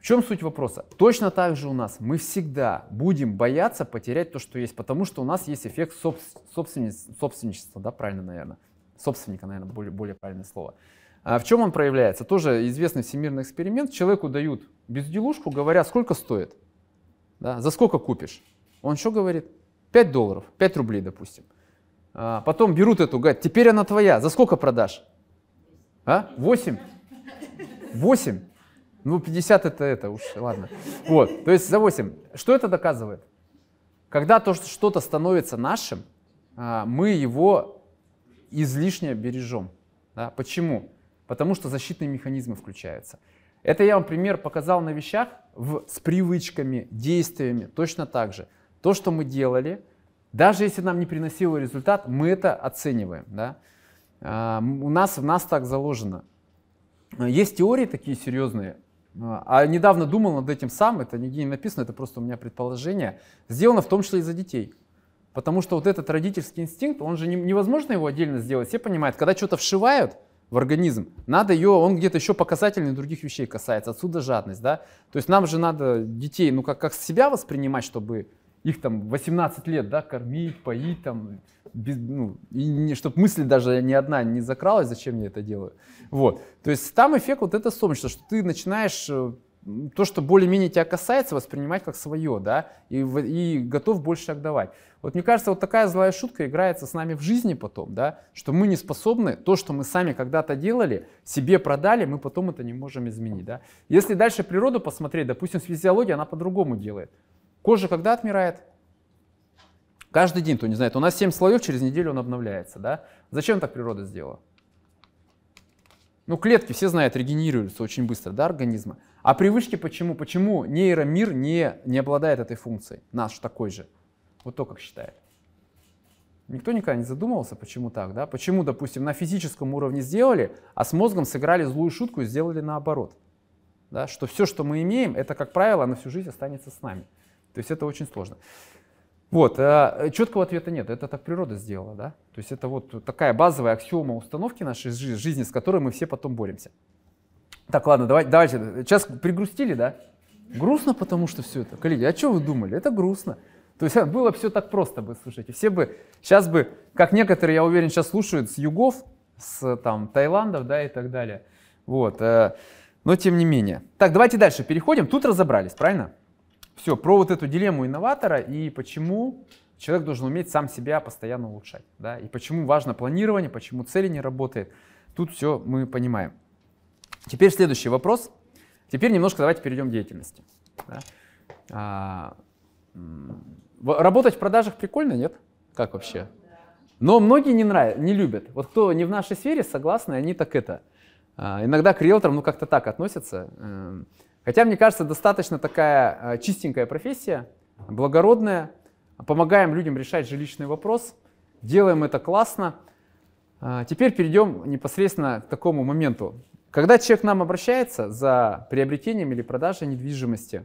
В чем суть вопроса? Точно так же у нас. Мы всегда будем бояться потерять то, что есть, потому что у нас есть эффект соб собственничества, да, правильно, наверное. Собственника, наверное, более, более правильное слово. А в чем он проявляется? Тоже известный всемирный эксперимент. Человеку дают безделушку, говорят, сколько стоит, да, за сколько купишь. Он что говорит? 5 долларов, 5 рублей, допустим. А, потом берут эту, говорят, теперь она твоя. За сколько продашь? А? 8? 8? Ну, 50 это это уж, ладно. Вот, то есть за 8. Что это доказывает? Когда то, что что-то становится нашим, а, мы его излишне бережем. Да? Почему? Потому что защитные механизмы включаются. Это я вам пример показал на вещах в, с привычками, действиями, точно так же. То, что мы делали – даже если нам не приносило результат, мы это оцениваем. Да? А, у нас, в нас так заложено. А, есть теории такие серьезные, а, а недавно думал над этим сам, это нигде не написано, это просто у меня предположение, сделано в том числе и за детей. Потому что вот этот родительский инстинкт, он же не, невозможно его отдельно сделать, все понимают, когда что-то вшивают в организм, надо ее, он где-то еще показательный других вещей касается, отсюда жадность, да. То есть нам же надо детей, ну как, как себя воспринимать, чтобы их там 18 лет, да, кормить, поить там, без, ну, и чтобы мысль даже ни одна не закралась, зачем я это делаю. Вот. То есть там эффект вот это солнечное, что ты начинаешь э, то, что более-менее тебя касается, воспринимать как свое, да, и, и готов больше отдавать. Вот мне кажется, вот такая злая шутка играется с нами в жизни потом, да, что мы не способны то, что мы сами когда-то делали, себе продали, мы потом это не можем изменить, да. Если дальше природу посмотреть, допустим, с физиологией она по-другому делает. Кожа когда отмирает? Каждый день, кто не знает. У нас 7 слоев, через неделю он обновляется. Да? Зачем так природа сделала? Ну, клетки, все знают, регенерируются очень быстро, да, организма. А привычки почему? Почему нейромир не, не обладает этой функцией? Наш такой же. Вот то, как считает. Никто никогда не задумывался, почему так, да? Почему, допустим, на физическом уровне сделали, а с мозгом сыграли злую шутку и сделали наоборот. Да? Что все, что мы имеем, это, как правило, на всю жизнь останется с нами. То есть это очень сложно. Вот, э, четкого ответа нет, это так природа сделала, да? То есть это вот такая базовая аксиома установки нашей жизни, с которой мы все потом боремся. Так, ладно, давайте, давайте, сейчас пригрустили, да? Грустно, потому что все это. Коллеги, а что вы думали? Это грустно. То есть а, было все так просто бы, слушайте, все бы, сейчас бы, как некоторые, я уверен, сейчас слушают с югов, с там Таиландов, да, и так далее. Вот, э, но тем не менее. Так, давайте дальше переходим, тут разобрались, правильно? Все, про вот эту дилемму инноватора и почему человек должен уметь сам себя постоянно улучшать. Да? И почему важно планирование, почему цели не работают. Тут все мы понимаем. Теперь следующий вопрос. Теперь немножко давайте перейдем к деятельности. Да? А, работать в продажах прикольно, нет? Как вообще? Но многие не нравят, не любят. Вот кто не в нашей сфере, согласны, они так это. А, иногда к риэлторам ну как-то так относятся. Эм, Хотя, мне кажется, достаточно такая э, чистенькая профессия, благородная. Помогаем людям решать жилищный вопрос, делаем это классно. А, теперь перейдем непосредственно к такому моменту. Когда человек к нам обращается за приобретением или продажей недвижимости,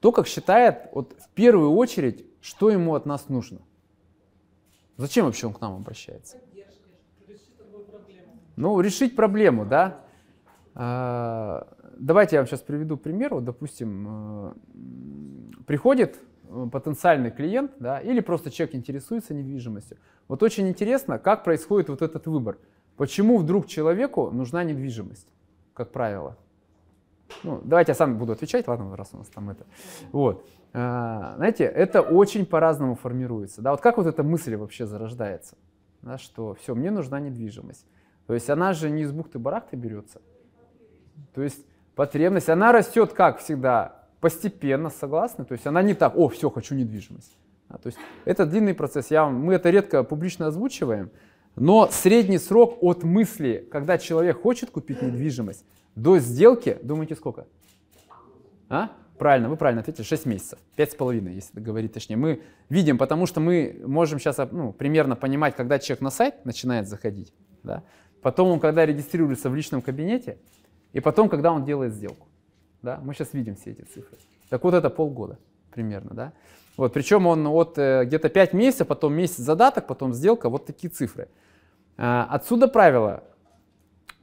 то, как считает, вот в первую очередь, что ему от нас нужно. Зачем вообще он к нам обращается? Решить ну, решить проблему, да? А, давайте я вам сейчас приведу пример. Вот, допустим, э, приходит э, потенциальный клиент, да, или просто человек интересуется недвижимостью. Вот очень интересно, как происходит вот этот выбор. Почему вдруг человеку нужна недвижимость, как правило? Ну, давайте я сам буду отвечать, ладно, раз у нас там это. Вот. А, знаете, это очень по-разному формируется. Да, вот как вот эта мысль вообще зарождается? Да, что все, мне нужна недвижимость. То есть она же не из бухты-барахты берется. То есть потребность, она растет как всегда, постепенно, согласны? То есть она не так, о, все, хочу недвижимость. А, то есть это длинный процесс, я, мы это редко публично озвучиваем, но средний срок от мысли, когда человек хочет купить недвижимость, до сделки, думаете, сколько? А? Правильно, вы правильно ответили, 6 месяцев, 5,5, если говорить точнее. Мы видим, потому что мы можем сейчас ну, примерно понимать, когда человек на сайт начинает заходить, да? потом он, когда регистрируется в личном кабинете, и потом, когда он делает сделку. Да? Мы сейчас видим все эти цифры. Так вот это полгода примерно. Да? Вот, причем он ну, от э, где-то 5 месяцев, потом месяц задаток, потом сделка, вот такие цифры. Э, отсюда правило.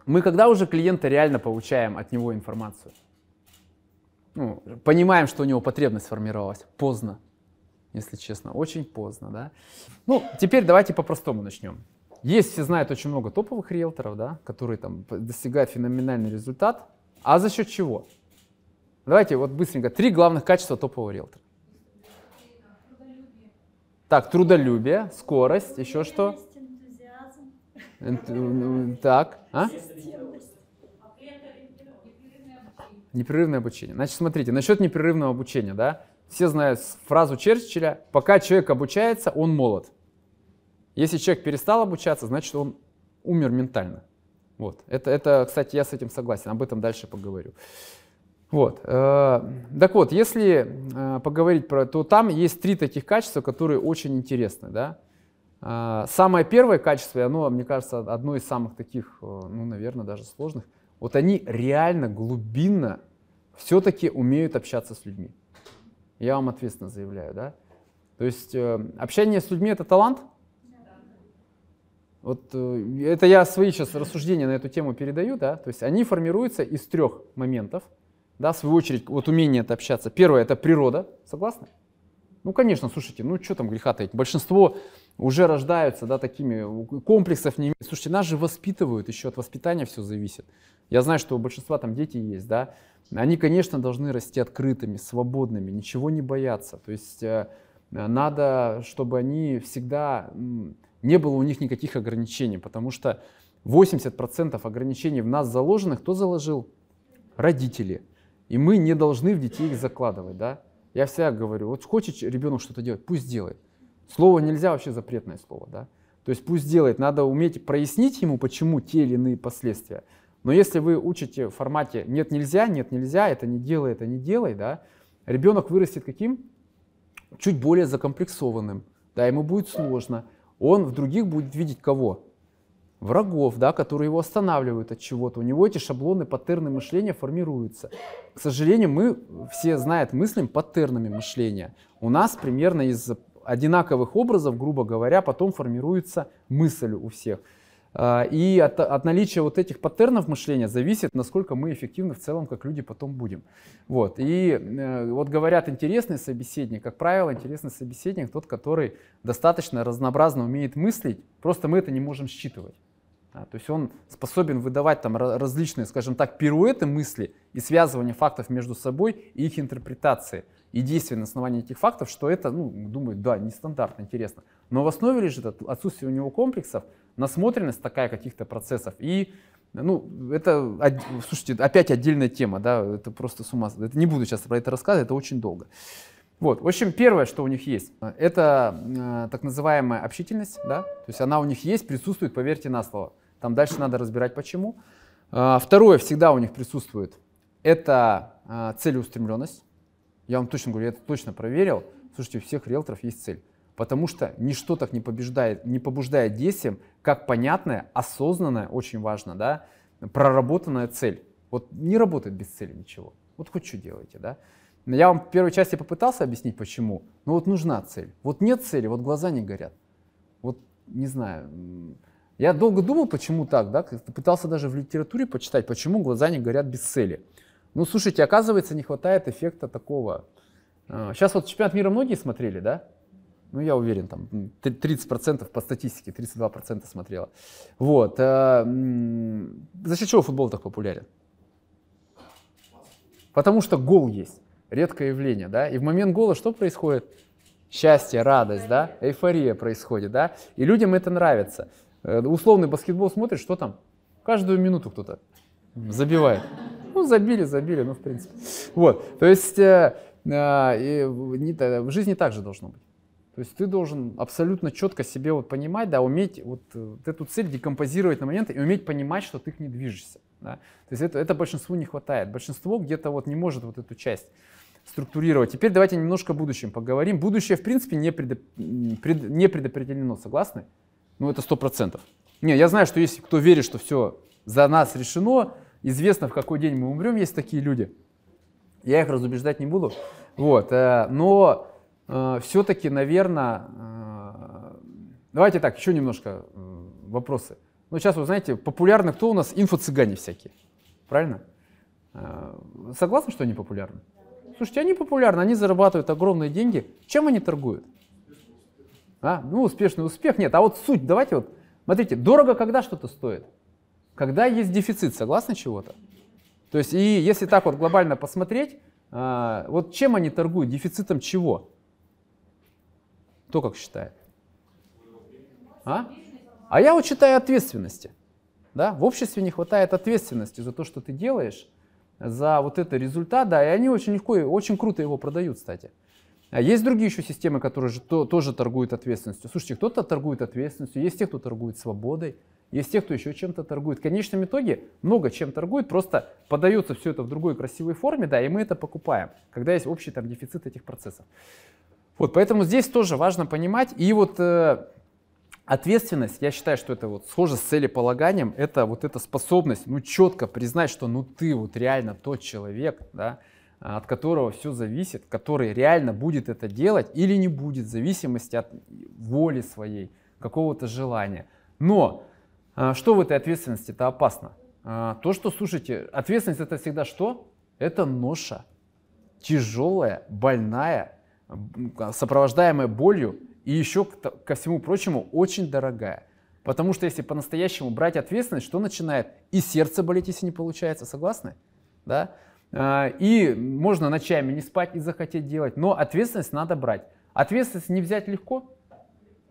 Мы когда уже клиента реально получаем от него информацию? Ну, понимаем, что у него потребность сформировалась. Поздно, если честно, очень поздно. Да? Ну, теперь давайте по-простому начнем. Есть, все знают очень много топовых риэлторов, да, которые там достигают феноменальный результат. А за счет чего? Давайте вот быстренько. Три главных качества топового риэлтора. Так, трудолюбие, скорость, еще что? Э, ну, так, а? Непрерывное обучение. Значит, смотрите, насчет непрерывного обучения, да? Все знают фразу Черчилля, пока человек обучается, он молод. Если человек перестал обучаться, значит, он умер ментально. Вот. Это, это, кстати, я с этим согласен, об этом дальше поговорю. Вот. Э, так вот, если э, поговорить про, то там есть три таких качества, которые очень интересны, да. Э, самое первое качество, и оно, мне кажется, одно из самых таких, ну, наверное, даже сложных. Вот они реально глубинно все-таки умеют общаться с людьми. Я вам ответственно заявляю, да. То есть общение с людьми это талант, вот э, это я свои сейчас рассуждения на эту тему передаю, да, то есть они формируются из трех моментов, да, в свою очередь, вот умение это общаться. Первое — это природа, согласны? Ну, конечно, слушайте, ну что там греха таить, большинство уже рождаются, да, такими, комплексов не имеют. Слушайте, нас же воспитывают, еще от воспитания все зависит. Я знаю, что у большинства там дети есть, да, они, конечно, должны расти открытыми, свободными, ничего не бояться, то есть э, надо, чтобы они всегда не было у них никаких ограничений, потому что 80% ограничений в нас заложенных кто заложил? Родители. И мы не должны в детей их закладывать, да? Я всегда говорю, вот хочет ребенок что-то делать, пусть делает. Слово нельзя вообще запретное слово, да? То есть пусть делает, надо уметь прояснить ему, почему те или иные последствия. Но если вы учите в формате «нет, нельзя, нет, нельзя, это не делай, это не делай», да, ребенок вырастет каким? Чуть более закомплексованным, да, ему будет сложно он в других будет видеть кого? Врагов, да, которые его останавливают от чего-то. У него эти шаблоны, паттерны мышления формируются. К сожалению, мы все знают, мыслим паттернами мышления. У нас примерно из одинаковых образов, грубо говоря, потом формируется мысль у всех. А, и от, от наличия вот этих паттернов мышления зависит, насколько мы эффективны в целом, как люди потом будем. Вот. И э, вот говорят, интересный собеседник, как правило, интересный собеседник тот, который достаточно разнообразно умеет мыслить, просто мы это не можем считывать. Да, то есть он способен выдавать там различные, скажем так, пируэты мысли и связывание фактов между собой и их интерпретации и действия на основании этих фактов, что это, ну, думают, да, нестандартно, интересно. Но в основе лежит отсутствие у него комплексов, насмотренность такая каких-то процессов. И, ну, это, слушайте, опять отдельная тема, да, это просто с ума, это не буду сейчас про это рассказывать, это очень долго. Вот, в общем, первое, что у них есть, э, это э, так называемая общительность, да, то есть она у них есть, присутствует, поверьте на слово. Там дальше надо разбирать, почему. Э, второе, всегда у них присутствует, это э, целеустремленность. Я вам точно говорю, я это точно проверил. Слушайте, у всех риэлторов есть цель. Потому что ничто так не, побеждает, не побуждает действием, как понятная, осознанная, очень важно, да, проработанная цель. Вот не работает без цели ничего. Вот хоть что делайте, да. Я вам в первой части попытался объяснить, почему. Но вот нужна цель. Вот нет цели, вот глаза не горят. Вот не знаю. Я долго думал, почему так, да, пытался даже в литературе почитать, почему глаза не горят без цели. Ну, слушайте, оказывается, не хватает эффекта такого. Сейчас а, вот чемпионат мира многие смотрели, да? Ну, я уверен, там 30% по статистике, 32% смотрело. Вот. Э, за счет чего футбол так популярен? Потому что гол есть. Редкое явление, да? И в момент гола что происходит? Счастье, радость, да? Эйфория происходит, да? И людям это нравится. Э, условный баскетбол смотришь, что там? Каждую минуту кто-то забивает. Ну, забили, забили, ну, в принципе. Вот, то есть э, э, не, в жизни также должно быть. То есть ты должен абсолютно четко себе вот понимать, да, уметь вот, э, вот эту цель декомпозировать на моменты и уметь понимать, что ты к ней движешься. Да? То есть это, это большинству не хватает. Большинство где-то вот не может вот эту часть структурировать. Теперь давайте немножко о будущем поговорим. Будущее, в принципе, не, предоп... пред... не предопределено, согласны? Ну, это сто процентов. Не, я знаю, что если кто верит, что все за нас решено, известно, в какой день мы умрем, есть такие люди. Я их разубеждать не буду. Вот, э, но э, все-таки, наверное, э, давайте так, еще немножко вопросы. Ну, сейчас, вы знаете, популярны кто у нас? Инфо-цыгане всякие, правильно? Согласны, что они популярны? Слушайте, они популярны, они зарабатывают огромные деньги. Чем они торгуют? А? Ну, успешный успех, нет. А вот суть, давайте вот, смотрите, дорого когда что-то стоит – когда есть дефицит, согласно чего-то. То есть, и если так вот глобально посмотреть, а, вот чем они торгуют? Дефицитом чего? Кто как считает? А? а я вот считаю ответственности. Да? В обществе не хватает ответственности за то, что ты делаешь, за вот это результат, да, и они очень легко, и очень круто его продают, кстати. А есть другие еще системы, которые же то, тоже торгуют ответственностью. Слушайте, кто-то торгует ответственностью, есть те, кто торгует свободой, есть те, кто еще чем-то торгует. В конечном итоге много чем торгует, просто подается все это в другой красивой форме, да, и мы это покупаем, когда есть общий там дефицит этих процессов. Вот, поэтому здесь тоже важно понимать. И вот э, ответственность, я считаю, что это вот схоже с целеполаганием, это вот эта способность, ну, четко признать, что ну ты вот реально тот человек, да, от которого все зависит, который реально будет это делать или не будет, в зависимости от воли своей, какого-то желания. Но а, что в этой ответственности это опасно? А, то, что, слушайте, ответственность это всегда что? Это ноша. Тяжелая, больная, сопровождаемая болью и еще ко всему прочему очень дорогая. Потому что если по-настоящему брать ответственность, что начинает? И сердце болеть, если не получается, согласны? Да? А, и можно ночами не спать и захотеть делать, но ответственность надо брать. Ответственность не взять легко?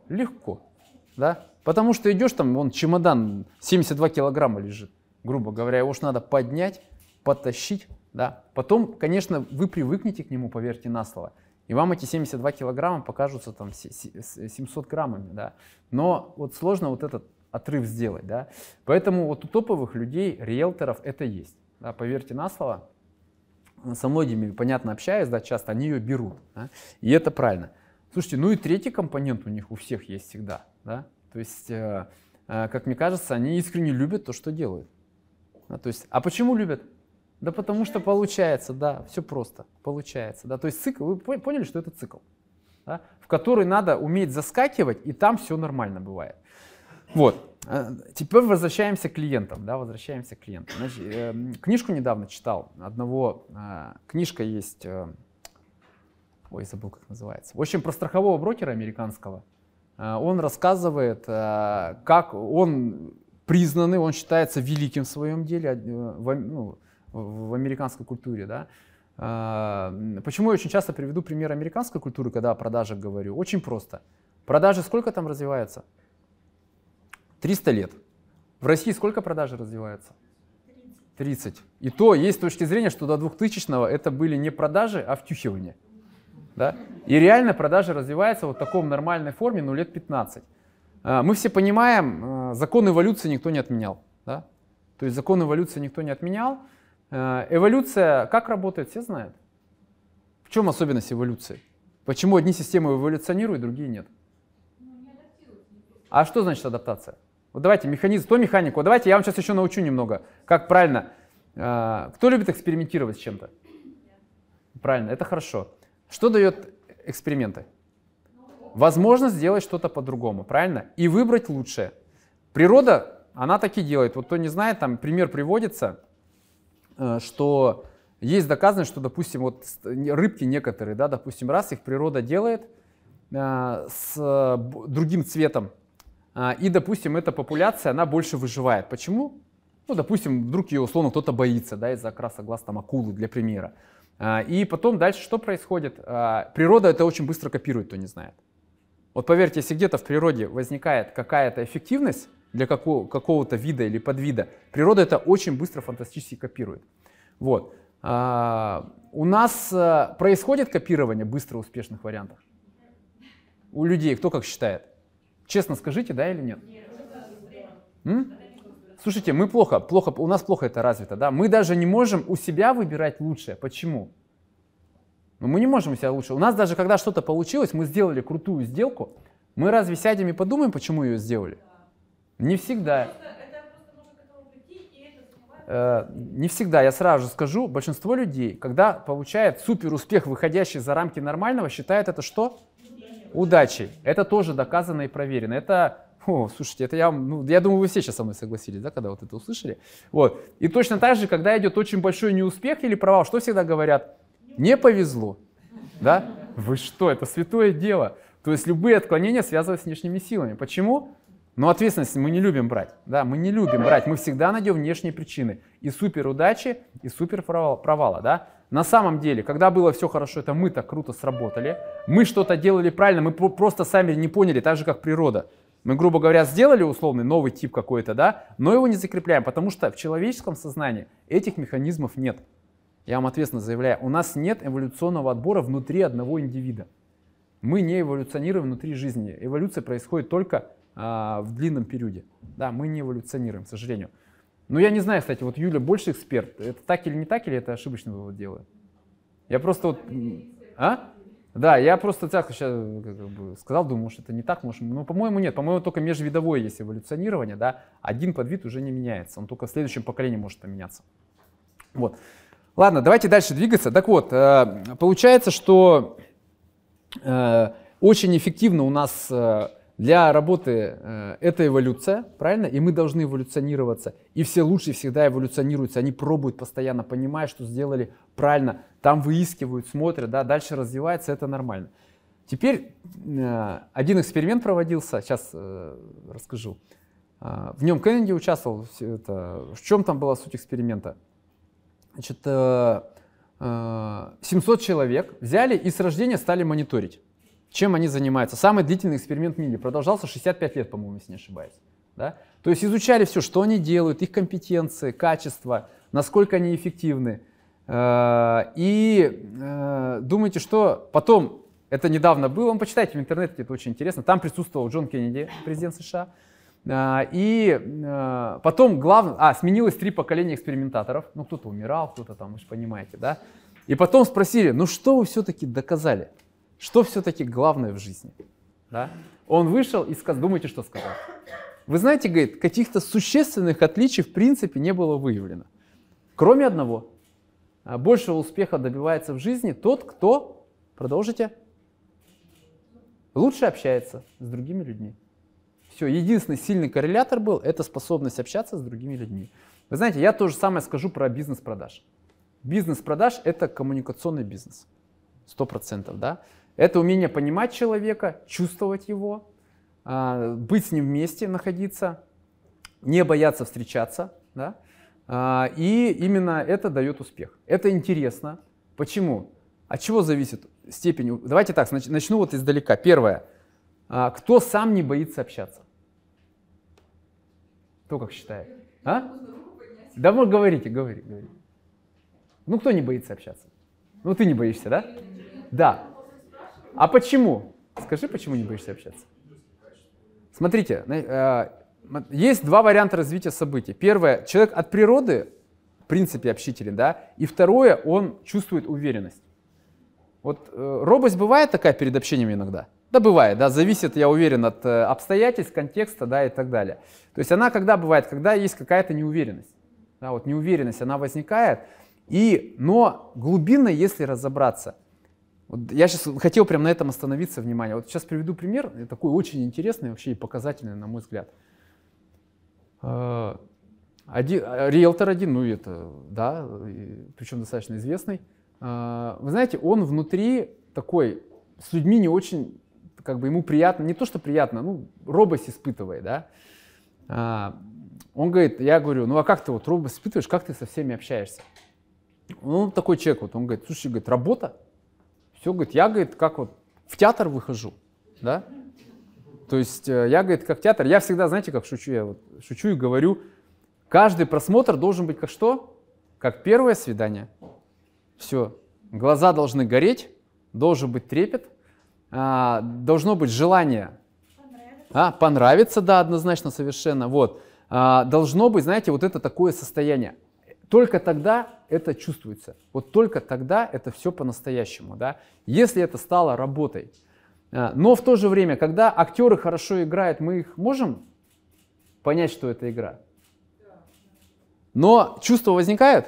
Легко. Да? Потому что идешь там, вон чемодан 72 килограмма лежит, грубо говоря, его же надо поднять, потащить, да. Потом, конечно, вы привыкнете к нему, поверьте на слово, и вам эти 72 килограмма покажутся там 700 граммами, да. Но вот сложно вот этот отрыв сделать, да. Поэтому вот у топовых людей, риэлторов это есть, да, поверьте на слово. Со многими, понятно, общаюсь, да, часто они ее берут, да? и это правильно. Слушайте, ну и третий компонент у них у всех есть всегда, да, то есть, э, э, как мне кажется, они искренне любят то, что делают. А, то есть, а почему любят? Да потому что получается, да, все просто, получается. Да. То есть цикл, вы поняли, что это цикл, да, в который надо уметь заскакивать, и там все нормально бывает. Вот. Э, теперь возвращаемся к клиентам, да, возвращаемся к клиентам. Значит, книжку недавно читал, одного, книжка есть, ой, забыл, как называется. В общем, про страхового брокера американского, Э, он рассказывает, э, как он признанный, он считается великим в своем деле э, в, ну, в американской культуре. Да? Почему я очень часто приведу пример американской культуры, когда о продажах говорю? Очень просто. Продажи сколько там развивается? 300 лет. В России сколько продажи развивается? 30. И то есть точки зрения, что до 2000-го это были не продажи, а втюхивание. Да? И реально продажа развивается вот в таком нормальной форме, ну, лет 15. А, мы все понимаем, э, закон эволюции никто не отменял. Да? То есть закон эволюции никто не отменял. Э, эволюция как работает, все знают. В чем особенность эволюции? Почему одни системы эволюционируют, другие нет? А что значит адаптация? Вот давайте механизм, то механику, Вот давайте я вам сейчас еще научу немного, как правильно. Э, кто любит экспериментировать с чем-то? Правильно, это хорошо. Что дает эксперименты? Возможность сделать что-то по-другому, правильно? И выбрать лучшее. Природа, она так и делает. Вот кто не знает, там пример приводится, э, что есть доказано, что, допустим, вот рыбки некоторые, да, допустим, раз их природа делает э, с э, другим цветом, и, допустим, эта популяция, она больше выживает. Почему? Ну, допустим, вдруг ее условно кто-то боится, да, из-за окраса глаз там акулы, для примера. А, и потом дальше что происходит? А, природа это очень быстро копирует, кто не знает. Вот поверьте, если где-то в природе возникает какая-то эффективность для какого- то вида или подвида, природа это очень быстро фантастически копирует. Вот. А, у нас происходит копирование быстро успешных вариантов? У людей кто как считает? Честно скажите, да или нет? М? слушайте, мы плохо, плохо, у нас плохо это развито, да, мы даже не можем у себя выбирать лучшее. Почему? Но ну, мы не можем у себя лучше. У нас даже когда что-то получилось, мы сделали крутую сделку, мы разве сядем и подумаем, почему ее сделали? Не всегда. Э, не всегда, я сразу же скажу, большинство людей, когда получает супер успех, выходящий за рамки нормального, считает это что? Удачей. Это тоже доказано и проверено. Это о, слушайте, это я, ну, я думаю, вы все сейчас со мной согласились, да, когда вот это услышали. Вот. И точно так же, когда идет очень большой неуспех или провал, что всегда говорят? Не повезло. Да? Вы что, это святое дело. То есть любые отклонения связывают с внешними силами. Почему? Но ну, ответственность мы не любим брать. Да, мы не любим брать. Мы всегда найдем внешние причины. И супер удачи, и супер провала, да? На самом деле, когда было все хорошо, это мы так круто сработали. Мы что-то делали правильно, мы просто сами не поняли, так же, как природа. Мы, грубо говоря, сделали условный новый тип какой-то, да, но его не закрепляем, потому что в человеческом сознании этих механизмов нет. Я вам ответственно заявляю, у нас нет эволюционного отбора внутри одного индивида. Мы не эволюционируем внутри жизни. Эволюция происходит только а, в длинном периоде. Да, мы не эволюционируем, к сожалению. Но я не знаю, кстати, вот Юля больше эксперт. Это так или не так, или это ошибочно вывод делает? Я просто вот... А? Да, я просто так сейчас как бы, сказал, думаю, может это не так, может, ну, по-моему, нет, по-моему, только межвидовое есть эволюционирование, да, а один подвид уже не меняется, он только в следующем поколении может поменяться. Вот. Ладно, давайте дальше двигаться. Так вот, э, получается, что э, очень эффективно у нас э, для работы э, это эволюция, правильно? И мы должны эволюционироваться. И все лучшие всегда эволюционируются. Они пробуют постоянно, понимая, что сделали правильно. Там выискивают, смотрят, да, дальше развивается, это нормально. Теперь э, один эксперимент проводился, сейчас э, расскажу. Э, в нем Кеннеди участвовал. Это, в чем там была суть эксперимента? Значит, э, э, 700 человек взяли и с рождения стали мониторить чем они занимаются? Самый длительный эксперимент в мире продолжался 65 лет, по-моему, если не ошибаюсь. Да? То есть изучали все, что они делают, их компетенции, качество, насколько они эффективны. Э, и э, думаете, что потом, это недавно было, ну, почитайте в интернете, это очень интересно, там присутствовал Джон Кеннеди, президент США. Э, и потом главное, а, сменилось три поколения экспериментаторов, ну кто-то умирал, кто-то там, вы же понимаете, да. И потом спросили, ну что вы все-таки доказали? Что все-таки главное в жизни? Да? Он вышел и сказал, думаете, что сказал? Вы знаете, говорит, каких-то существенных отличий в принципе не было выявлено. Кроме одного. А большего успеха добивается в жизни тот, кто, продолжите, лучше общается с другими людьми. Все, единственный сильный коррелятор был, это способность общаться с другими людьми. Вы знаете, я то же самое скажу про бизнес продаж. Бизнес продаж – это коммуникационный бизнес. 100%, да? Это умение понимать человека, чувствовать его, а, быть с ним вместе, находиться, не бояться встречаться. Да? А, и именно это дает успех. Это интересно. Почему? От чего зависит степень? Давайте так, начну вот издалека. Первое. А, кто сам не боится общаться? Кто как считает? А? Да вы говорите, говори. говорите. Ну кто не боится общаться? Ну ты не боишься, да? Да. А почему? Скажи, почему не боишься общаться? Смотрите, э, есть два варианта развития событий. Первое, человек от природы, в принципе, общителен, да, и второе, он чувствует уверенность. Вот э, робость бывает такая перед общением иногда? Да, бывает, да, зависит, я уверен, от э, обстоятельств, контекста, да, и так далее. То есть она когда бывает? Когда есть какая-то неуверенность. Да, вот неуверенность, она возникает, и, но глубинно, если разобраться – вот я сейчас хотел прямо на этом остановиться, внимание. Вот сейчас приведу пример, такой очень интересный вообще и показательный, на мой взгляд. А, один, а, риэлтор один, ну это, да, причем достаточно известный. А, вы знаете, он внутри такой, с людьми не очень, как бы ему приятно, не то что приятно, ну, робость испытывает, да. Он говорит, я говорю, ну а как ты вот робость испытываешь, как ты со всеми общаешься? Ну, такой человек, вот он говорит, слушай, говорит, работа, все, говорит, я, говорит, как вот в театр выхожу, да? То есть э, я, говорит, как театр, я всегда, знаете, как шучу, я вот шучу и говорю, каждый просмотр должен быть как что? Как первое свидание. Все, глаза должны гореть, должен быть трепет, а, должно быть желание. Понравится. А, понравится, да, однозначно, совершенно. Вот. А, должно быть, знаете, вот это такое состояние только тогда это чувствуется. Вот только тогда это все по-настоящему, да, если это стало работой. А, но в то же время, когда актеры хорошо играют, мы их можем понять, что это игра. Но чувства возникают?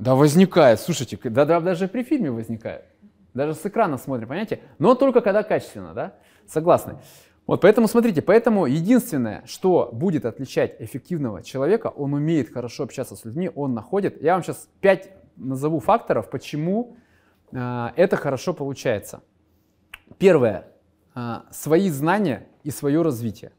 Да возникает, слушайте, да, да даже при фильме возникает. Даже с экрана смотрим, понимаете? Но только когда качественно, да? Согласны. Вот поэтому смотрите, поэтому единственное, что будет отличать эффективного человека, он умеет хорошо общаться с людьми, он находит. Я вам сейчас пять назову факторов, почему э, это хорошо получается. Первое, э, свои знания и свое развитие.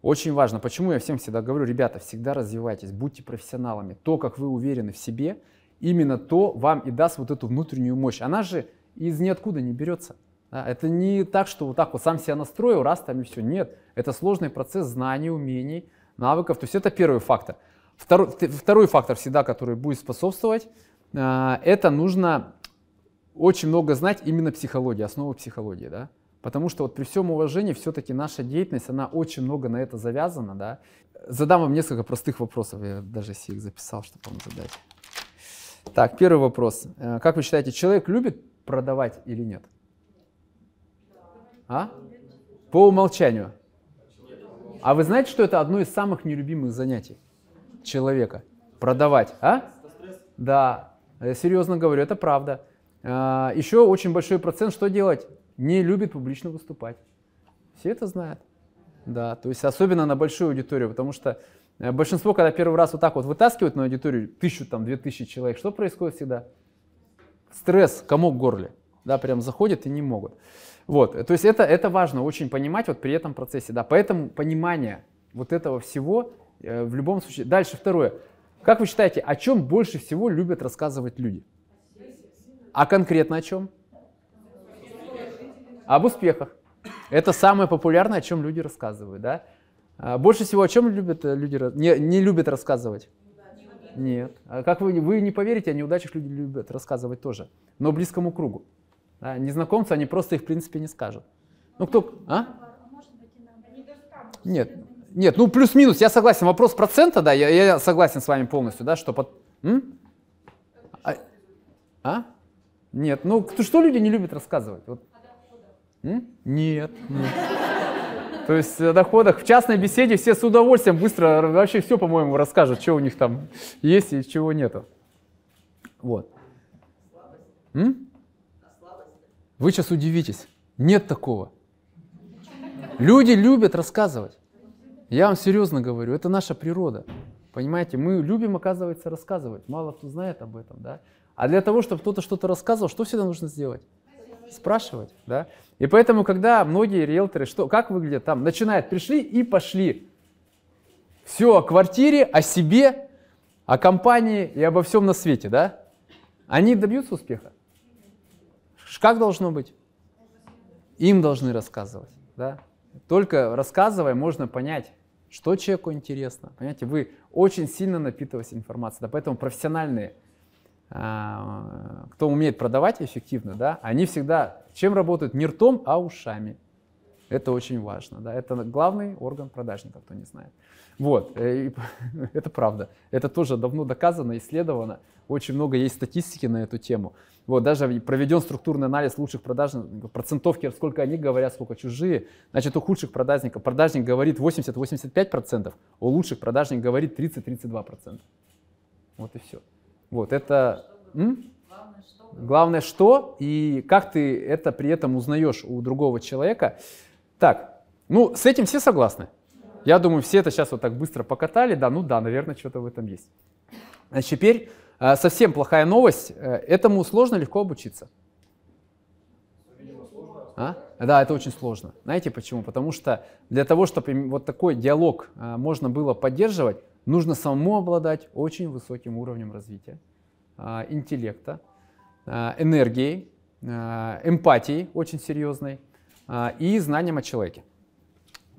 Очень важно, почему я всем всегда говорю, ребята, всегда развивайтесь, будьте профессионалами. То, как вы уверены в себе, именно то вам и даст вот эту внутреннюю мощь. Она же из ниоткуда не берется. Да, это не так, что вот так вот сам себя настроил, раз там и все. Нет, это сложный процесс знаний, умений, навыков. То есть это первый фактор. Второй, второй фактор всегда, который будет способствовать, э, это нужно очень много знать именно психологии, основы психологии. Да? Потому что вот при всем уважении все-таки наша деятельность, она очень много на это завязана. Да? Задам вам несколько простых вопросов, я даже себе их записал, чтобы вам задать. Так, первый вопрос. Э, как вы считаете, человек любит продавать или нет? А? По умолчанию. А вы знаете, что это одно из самых нелюбимых занятий человека? Продавать, а? Да, э, серьезно говорю, это правда. Э, Еще очень большой процент, что делать? Не любит публично выступать. Все это знают. Да, то есть особенно на большую аудиторию, потому что э, большинство, когда первый раз вот так вот вытаскивают на аудиторию, тысячу, там, две тысячи человек, что происходит всегда? Стресс, комок в горле. Да, прям заходят и не могут. Вот, то есть это, это важно очень понимать вот при этом процессе, да, поэтому понимание вот этого всего э, в любом случае. Дальше второе. Как вы считаете, о чем больше всего любят рассказывать люди? А конкретно о чем? Об успехах. Это самое популярное, о чем люди рассказывают, да? А больше всего о чем любят э, люди не, не любят рассказывать? Нет. А как вы, вы не поверите, о неудачах люди любят рассказывать тоже, но близкому кругу. Да, незнакомцы, они просто их, в принципе, не скажут. Ну, кто... А? Нет, нет, ну плюс-минус, я согласен. Вопрос процента, да, я, я согласен с вами полностью, да, что под... М? А? а? Нет, ну кто, что люди не любят рассказывать? Вот. М? Нет. Ну. То есть о доходах в частной беседе все с удовольствием быстро вообще все, по-моему, расскажут, что у них там есть и чего нету. Вот. М? Вы сейчас удивитесь. Нет такого. Люди любят рассказывать. Я вам серьезно говорю, это наша природа. Понимаете, мы любим, оказывается, рассказывать. Мало кто знает об этом, да? А для того, чтобы кто-то что-то рассказывал, что всегда нужно сделать? Спрашивать, да? И поэтому, когда многие риэлторы, что, как выглядят там, начинают, пришли и пошли. Все о квартире, о себе, о компании и обо всем на свете, да? Они добьются успеха? Как должно быть? Им должны рассказывать. Да? Только рассказывая, можно понять, что человеку интересно. Понимаете, вы очень сильно напитываетесь информацией. Да, поэтому профессиональные, а, кто умеет продавать эффективно, да, они всегда чем работают? Не ртом, а ушами. Это очень важно. Да? Это главный орган продажника, кто не знает. Вот, э, это правда. Это тоже давно доказано, исследовано. Очень много есть статистики на эту тему. Вот, даже проведен структурный анализ лучших продаж, процентовки, сколько они говорят, сколько чужие. Значит, у худших продажников продажник говорит 80-85%, у лучших продажник говорит 30-32%. Вот и все. Вот это... Главное что? Главное что и как ты это при этом узнаешь у другого человека. Так, ну с этим все согласны? Я думаю, все это сейчас вот так быстро покатали, да, ну да, наверное, что-то в этом есть. Значит, теперь а, совсем плохая новость. Э, этому сложно, легко обучиться. А? Да, это очень сложно. Знаете почему? Потому что для того, чтобы вот такой диалог а, можно было поддерживать, нужно самому обладать очень высоким уровнем развития, а, интеллекта, энергией, эмпатией очень серьезной и знанием о человеке.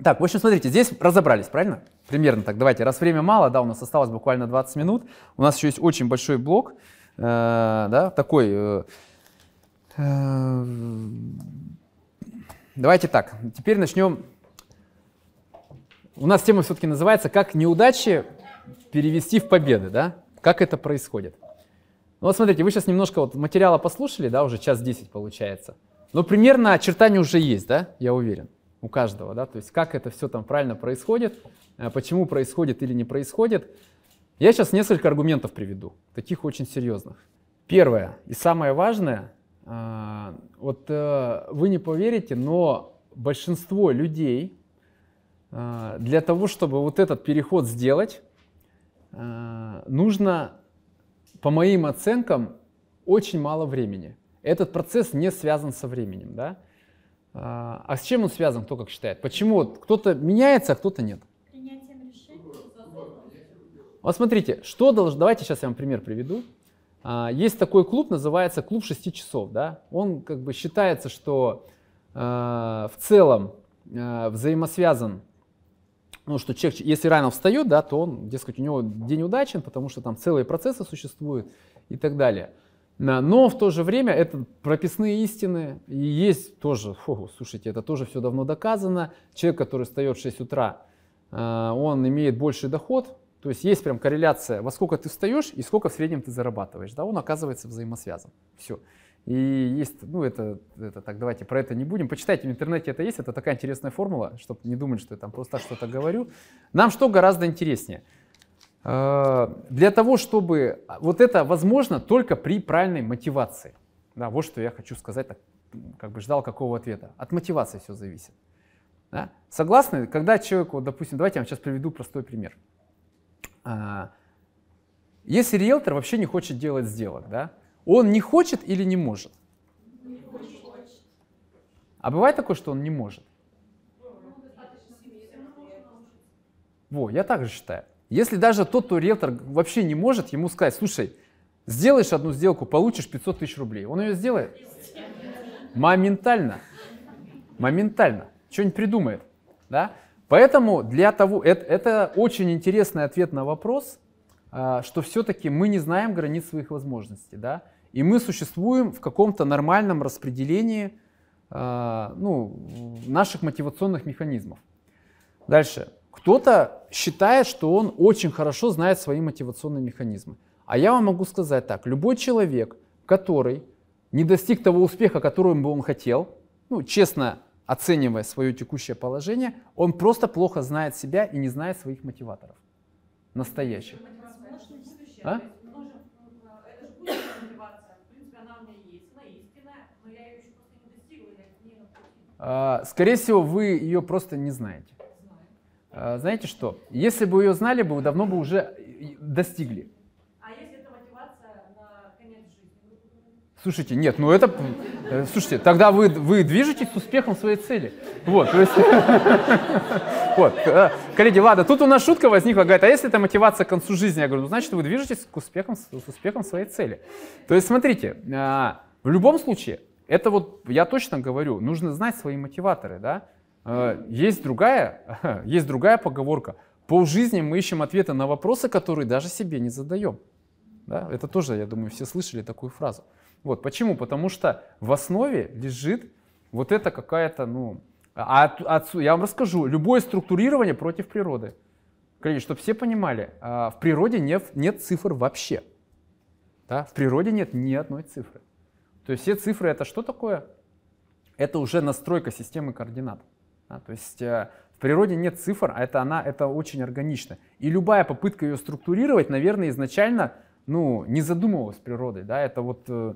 Так, в общем, смотрите, здесь разобрались, правильно? Примерно так. Давайте, раз время мало, да, у нас осталось буквально 20 минут. У нас еще есть очень большой блок, э, да, такой. Э, э, давайте так. Теперь начнем. У нас тема все-таки называется «Как неудачи перевести в победы», да? Как это происходит? Ну вот смотрите, вы сейчас немножко вот материала послушали, да, уже час 10 получается. Но примерно очертания уже есть, да, я уверен, у каждого, да, то есть как это все там правильно происходит, Э, почему происходит или не происходит. Я сейчас несколько аргументов приведу, таких очень серьезных. Первое и самое важное, э, вот э, вы не поверите, но большинство людей для того, чтобы вот этот переход сделать, нужно, по моим оценкам, очень мало времени. Этот процесс не связан со временем, да? А с чем он связан, кто как считает? Почему кто-то меняется, а кто-то нет? Вот смотрите, что должно... Давайте сейчас я вам пример приведу. А, есть такой клуб, называется «Клуб 6 часов». Да? Он как бы считается, что а, в целом а, взаимосвязан, ну, что человек, если рано встает, да, то он, дескать, у него день удачен, потому что там целые процессы существуют и так далее. Но в то же время это прописные истины, и есть тоже, фу, слушайте, это тоже все давно доказано. Человек, который встает в 6 утра, он имеет больший доход, то есть есть прям корреляция, во сколько ты встаешь и сколько в среднем ты зарабатываешь. Да, он оказывается взаимосвязан. Все. И есть, ну это, это так, давайте про это не будем. Почитайте, в интернете это есть, это такая интересная формула, чтобы не думали, что я там просто что-то говорю. Нам что гораздо интереснее? А, для того, чтобы... А, вот это возможно только при правильной мотивации. Да, вот что я хочу сказать, так, как бы ждал какого ответа. От мотивации все зависит. Да? Согласны? Когда человеку, вот, допустим, давайте я вам сейчас приведу простой пример. А, если риэлтор вообще не хочет делать сделок, да? Он не хочет или не может? Не хочет. А бывает такое, что он не может? Во, я также считаю. Если даже тот, кто риэлтор вообще не может, ему сказать, слушай, сделаешь одну сделку, получишь 500 тысяч рублей. Он ее сделает? Моментально. Моментально. Что-нибудь придумает. Да? Поэтому для того, это, это очень интересный ответ на вопрос, а, что все-таки мы не знаем границ своих возможностей, да, и мы существуем в каком-то нормальном распределении а, ну, наших мотивационных механизмов. Дальше. Кто-то считает, что он очень хорошо знает свои мотивационные механизмы. А я вам могу сказать так, любой человек, который не достиг того успеха, которого бы он хотел, ну, честно оценивая свое текущее положение, он просто плохо знает себя и не знает своих мотиваторов настоящих. А? а скорее всего, вы ее просто не знаете. А, знаете что? Если бы ее знали бы, давно бы уже достигли. Слушайте, нет, ну это... Э, слушайте, тогда вы, вы движетесь с успехом своей цели. Вот, то есть... Вот. Э, коллеги, ладно, тут у нас шутка возникла, говорит, а если это мотивация к концу жизни? Я говорю, ну значит, вы движетесь к успехам, с успехом своей цели. То есть смотрите, а, в любом случае, это вот, я точно говорю, нужно знать свои мотиваторы, да? Э, есть другая, есть другая поговорка. жизни мы ищем ответы на вопросы, которые даже себе не задаем. Да? Это тоже, я думаю, все слышали такую фразу. Вот, почему? Потому что в основе лежит вот это какая-то, ну, а, а от, от, я вам расскажу, любое структурирование против природы. Коллеги, чтобы все понимали, а, в природе нет, нет цифр вообще. Да? В природе нет ни одной цифры. То есть все цифры это что такое? Это уже настройка системы координат. Да? То есть э, в природе нет цифр, а это она, это очень органично. И любая попытка ее структурировать, наверное, изначально ну, не задумывалось природой, да, это вот э,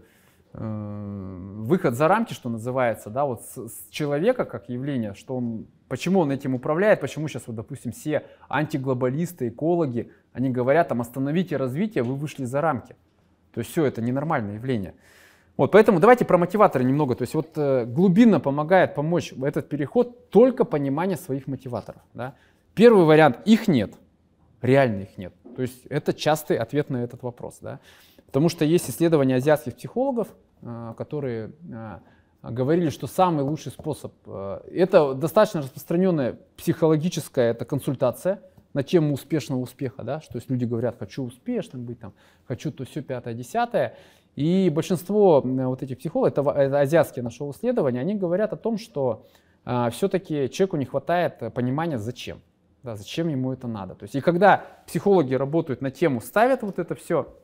э, выход за рамки, что называется, да, вот с, с человека как явления, что он, почему он этим управляет, почему сейчас вот, допустим, все антиглобалисты, экологи, они говорят, там, остановите развитие, вы вышли за рамки. То есть все это ненормальное явление. Вот, поэтому давайте про мотиваторы немного. То есть вот э, глубинно помогает помочь в этот переход только понимание своих мотиваторов. Да? Первый вариант – их нет. Реально их нет. То есть это частый ответ на этот вопрос. Да? Потому что есть исследования азиатских психологов, э, которые э, говорили, что самый лучший способ, э, это достаточно распространенная психологическая это консультация на тему успешного успеха, да, что есть люди говорят, хочу успешным быть, там, хочу то все пятое, десятое, и большинство вот этих психологов, это, это азиатские нашел исследования, они говорят о том, что э, все-таки человеку не хватает понимания зачем. Да, зачем ему это надо? То есть, и когда психологи работают на тему, ставят вот это все,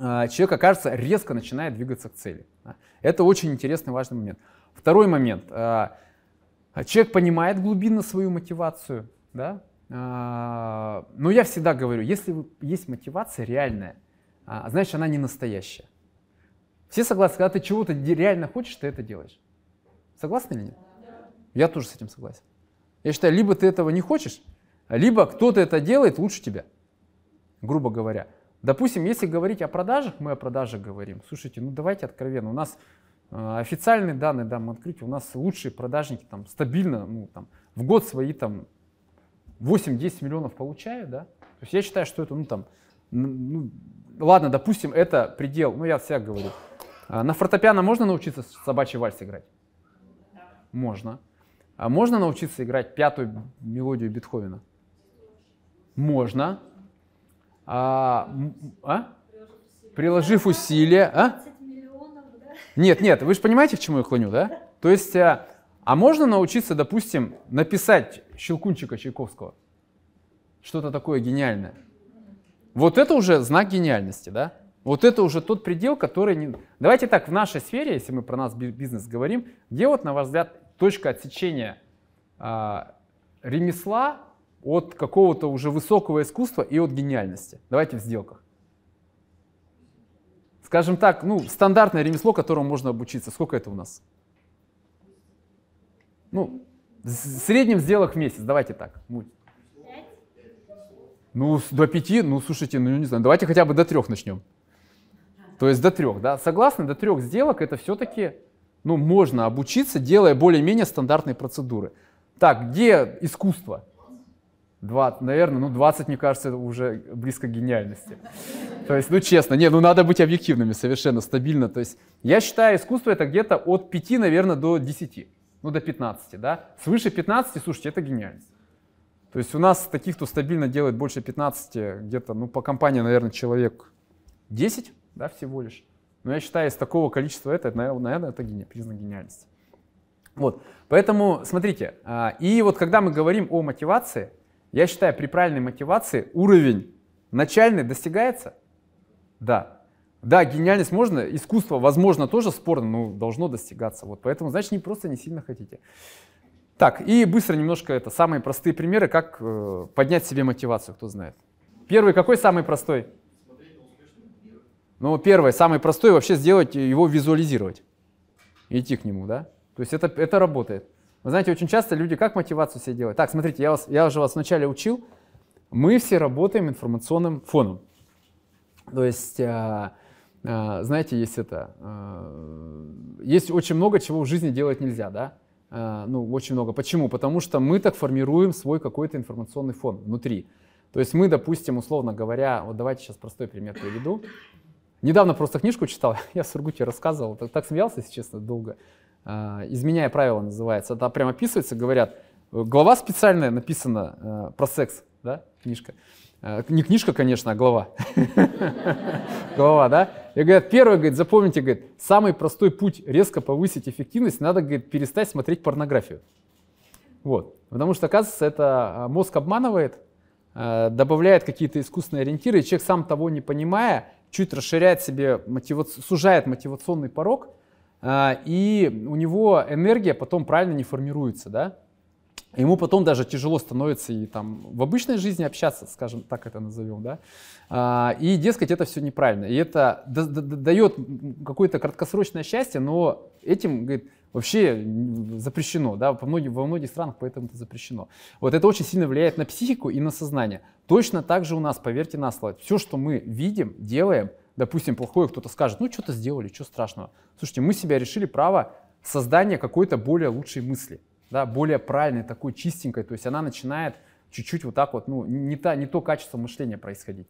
а, человек, окажется, резко начинает двигаться к цели. Это очень интересный важный момент. Второй момент. А, а, человек понимает глубинно свою мотивацию. Да? Но я всегда говорю, если есть мотивация реальная, значит, она не настоящая. Все согласны, когда ты чего-то реально хочешь, ты это делаешь. Согласны или нет? Я тоже с этим согласен. Я считаю, либо ты этого не хочешь, либо кто-то это делает лучше тебя, грубо говоря. Допустим, если говорить о продажах, мы о продажах говорим. Слушайте, ну давайте откровенно, у нас э, официальные данные, дам мы открытие, у нас лучшие продажники там стабильно, ну там в год свои там 8-10 миллионов получают, да. То есть я считаю, что это, ну там, ну, ладно, допустим, это предел, ну я всяк говорю. А на фортепиано можно научиться собачий вальс играть? Да. Можно. А можно научиться играть пятую мелодию Бетховена? Можно. А, а? Приложив усилия. А? Нет, нет, вы же понимаете, к чему я клоню, да? То есть, а, а можно научиться, допустим, написать Щелкунчика Чайковского? Что-то такое гениальное. Вот это уже знак гениальности, да? Вот это уже тот предел, который... Не... Давайте так, в нашей сфере, если мы про нас бизнес говорим, где вот, на ваш взгляд, точка отсечения а, ремесла от какого-то уже высокого искусства и от гениальности. Давайте в сделках. Скажем так, ну, стандартное ремесло, которому можно обучиться. Сколько это у нас? Ну, в среднем сделок в месяц, давайте так. Ну, ну до пяти, ну, слушайте, ну, не знаю, давайте хотя бы до трех начнем. То есть до трех, да? Согласны, до трех сделок это все-таки ну, можно обучиться, делая более-менее стандартные процедуры. Так, где искусство? Два, наверное, ну 20, мне кажется, уже близко к гениальности. То есть, ну честно, не, ну надо быть объективными совершенно, стабильно. То есть я считаю, искусство это где-то от 5, наверное, до 10, ну до 15, да. Свыше 15, слушайте, это гениальность. То есть у нас таких, кто стабильно делает больше 15, где-то, ну по компании, наверное, человек 10, да, всего лишь. Но я считаю, из такого количества это, наверное, это гени... признак гениальности. Вот, поэтому смотрите, а, и вот когда мы говорим о мотивации, я считаю, при правильной мотивации уровень начальный достигается, да. Да, гениальность можно, искусство, возможно, тоже спорно, но должно достигаться. Вот поэтому, значит, не просто не сильно хотите. Так, и быстро немножко это, самые простые примеры, как э, поднять себе мотивацию, кто знает. Первый какой самый простой? Но ну, первое, самое простое вообще сделать, э, его визуализировать. И идти к нему, да? То есть это, это работает. Вы знаете, очень часто люди как мотивацию себе делают? Так, смотрите, я, вас, я уже вас вначале учил, мы все работаем информационным фоном. То есть, а, а, знаете, есть это, а, есть очень много чего в жизни делать нельзя, да? А, ну, очень много. Почему? Потому что мы так формируем свой какой-то информационный фон внутри. То есть мы, допустим, условно говоря, вот давайте сейчас простой пример приведу. Недавно просто книжку читал, я в Сургуте рассказывал, так, так смеялся, если честно, долго. А, «Изменяя правила» называется. Там прямо описывается, говорят, э, глава специальная написана э, про секс, да, книжка. Э, не книжка, конечно, а глава. Глава, да? И говорят, первое, говорит, запомните, говорит, самый простой путь резко повысить эффективность, надо, говорит, перестать смотреть порнографию. Вот. Потому что, оказывается, это а, мозг обманывает, добавляет какие-то искусственные ориентиры, и человек сам того не понимая, чуть расширяет себе, мотива... сужает мотивационный порог, а, и у него энергия потом правильно не формируется, да? Ему потом даже тяжело становится и там в обычной жизни общаться, скажем, так это назовем, да. А, и, дескать, это все неправильно. И это дает какое-то краткосрочное счастье, но этим, говорит, вообще запрещено, да, во многих, во многих странах поэтому это запрещено. Вот это очень сильно влияет на психику и на сознание. Точно так же у нас, поверьте на слово, все, что мы видим, делаем, допустим, плохое, кто-то скажет, ну что-то сделали, что страшного. Слушайте, мы себя решили право создания какой-то более лучшей мысли, да, более правильной, такой чистенькой, то есть она начинает чуть-чуть вот так вот, ну, не, та, не то качество мышления происходить.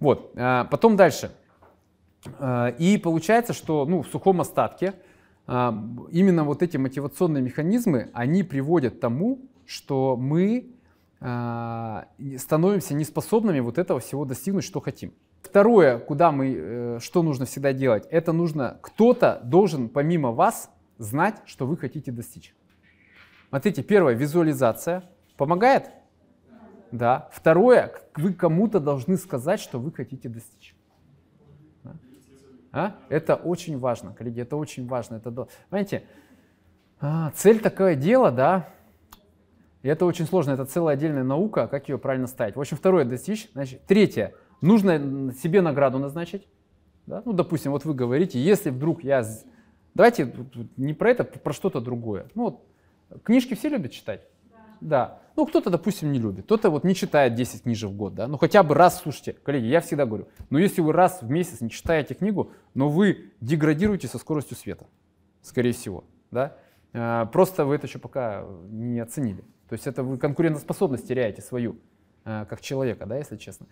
Вот, а, потом дальше. А, и получается, что, ну, в сухом остатке – а, именно вот эти мотивационные механизмы, они приводят к тому, что мы а, становимся неспособными вот этого всего достигнуть, что хотим. Второе, куда мы, э, что нужно всегда делать, это нужно, кто-то должен помимо вас знать, что вы хотите достичь. Смотрите, первое, визуализация. Помогает? Да. Второе, вы кому-то должны сказать, что вы хотите достичь. А? Это очень важно, коллеги, это очень важно. Это, понимаете, а, цель такое дело, да, и это очень сложно, это целая отдельная наука, как ее правильно ставить. В общем, второе достичь. Значит, третье, нужно себе награду назначить. Да? Ну, допустим, вот вы говорите, если вдруг я... Давайте не про это, про что-то другое. Ну, вот, книжки все любят читать? Да. Ну, кто-то, допустим, не любит, кто-то вот не читает 10 книжек в год, да, ну хотя бы раз, слушайте, коллеги, я всегда говорю, ну, если вы раз в месяц не читаете книгу, но вы деградируете со скоростью света, скорее всего, да, а, просто вы это еще пока не оценили. То есть это вы конкурентоспособность теряете свою, а, как человека, да, если честно.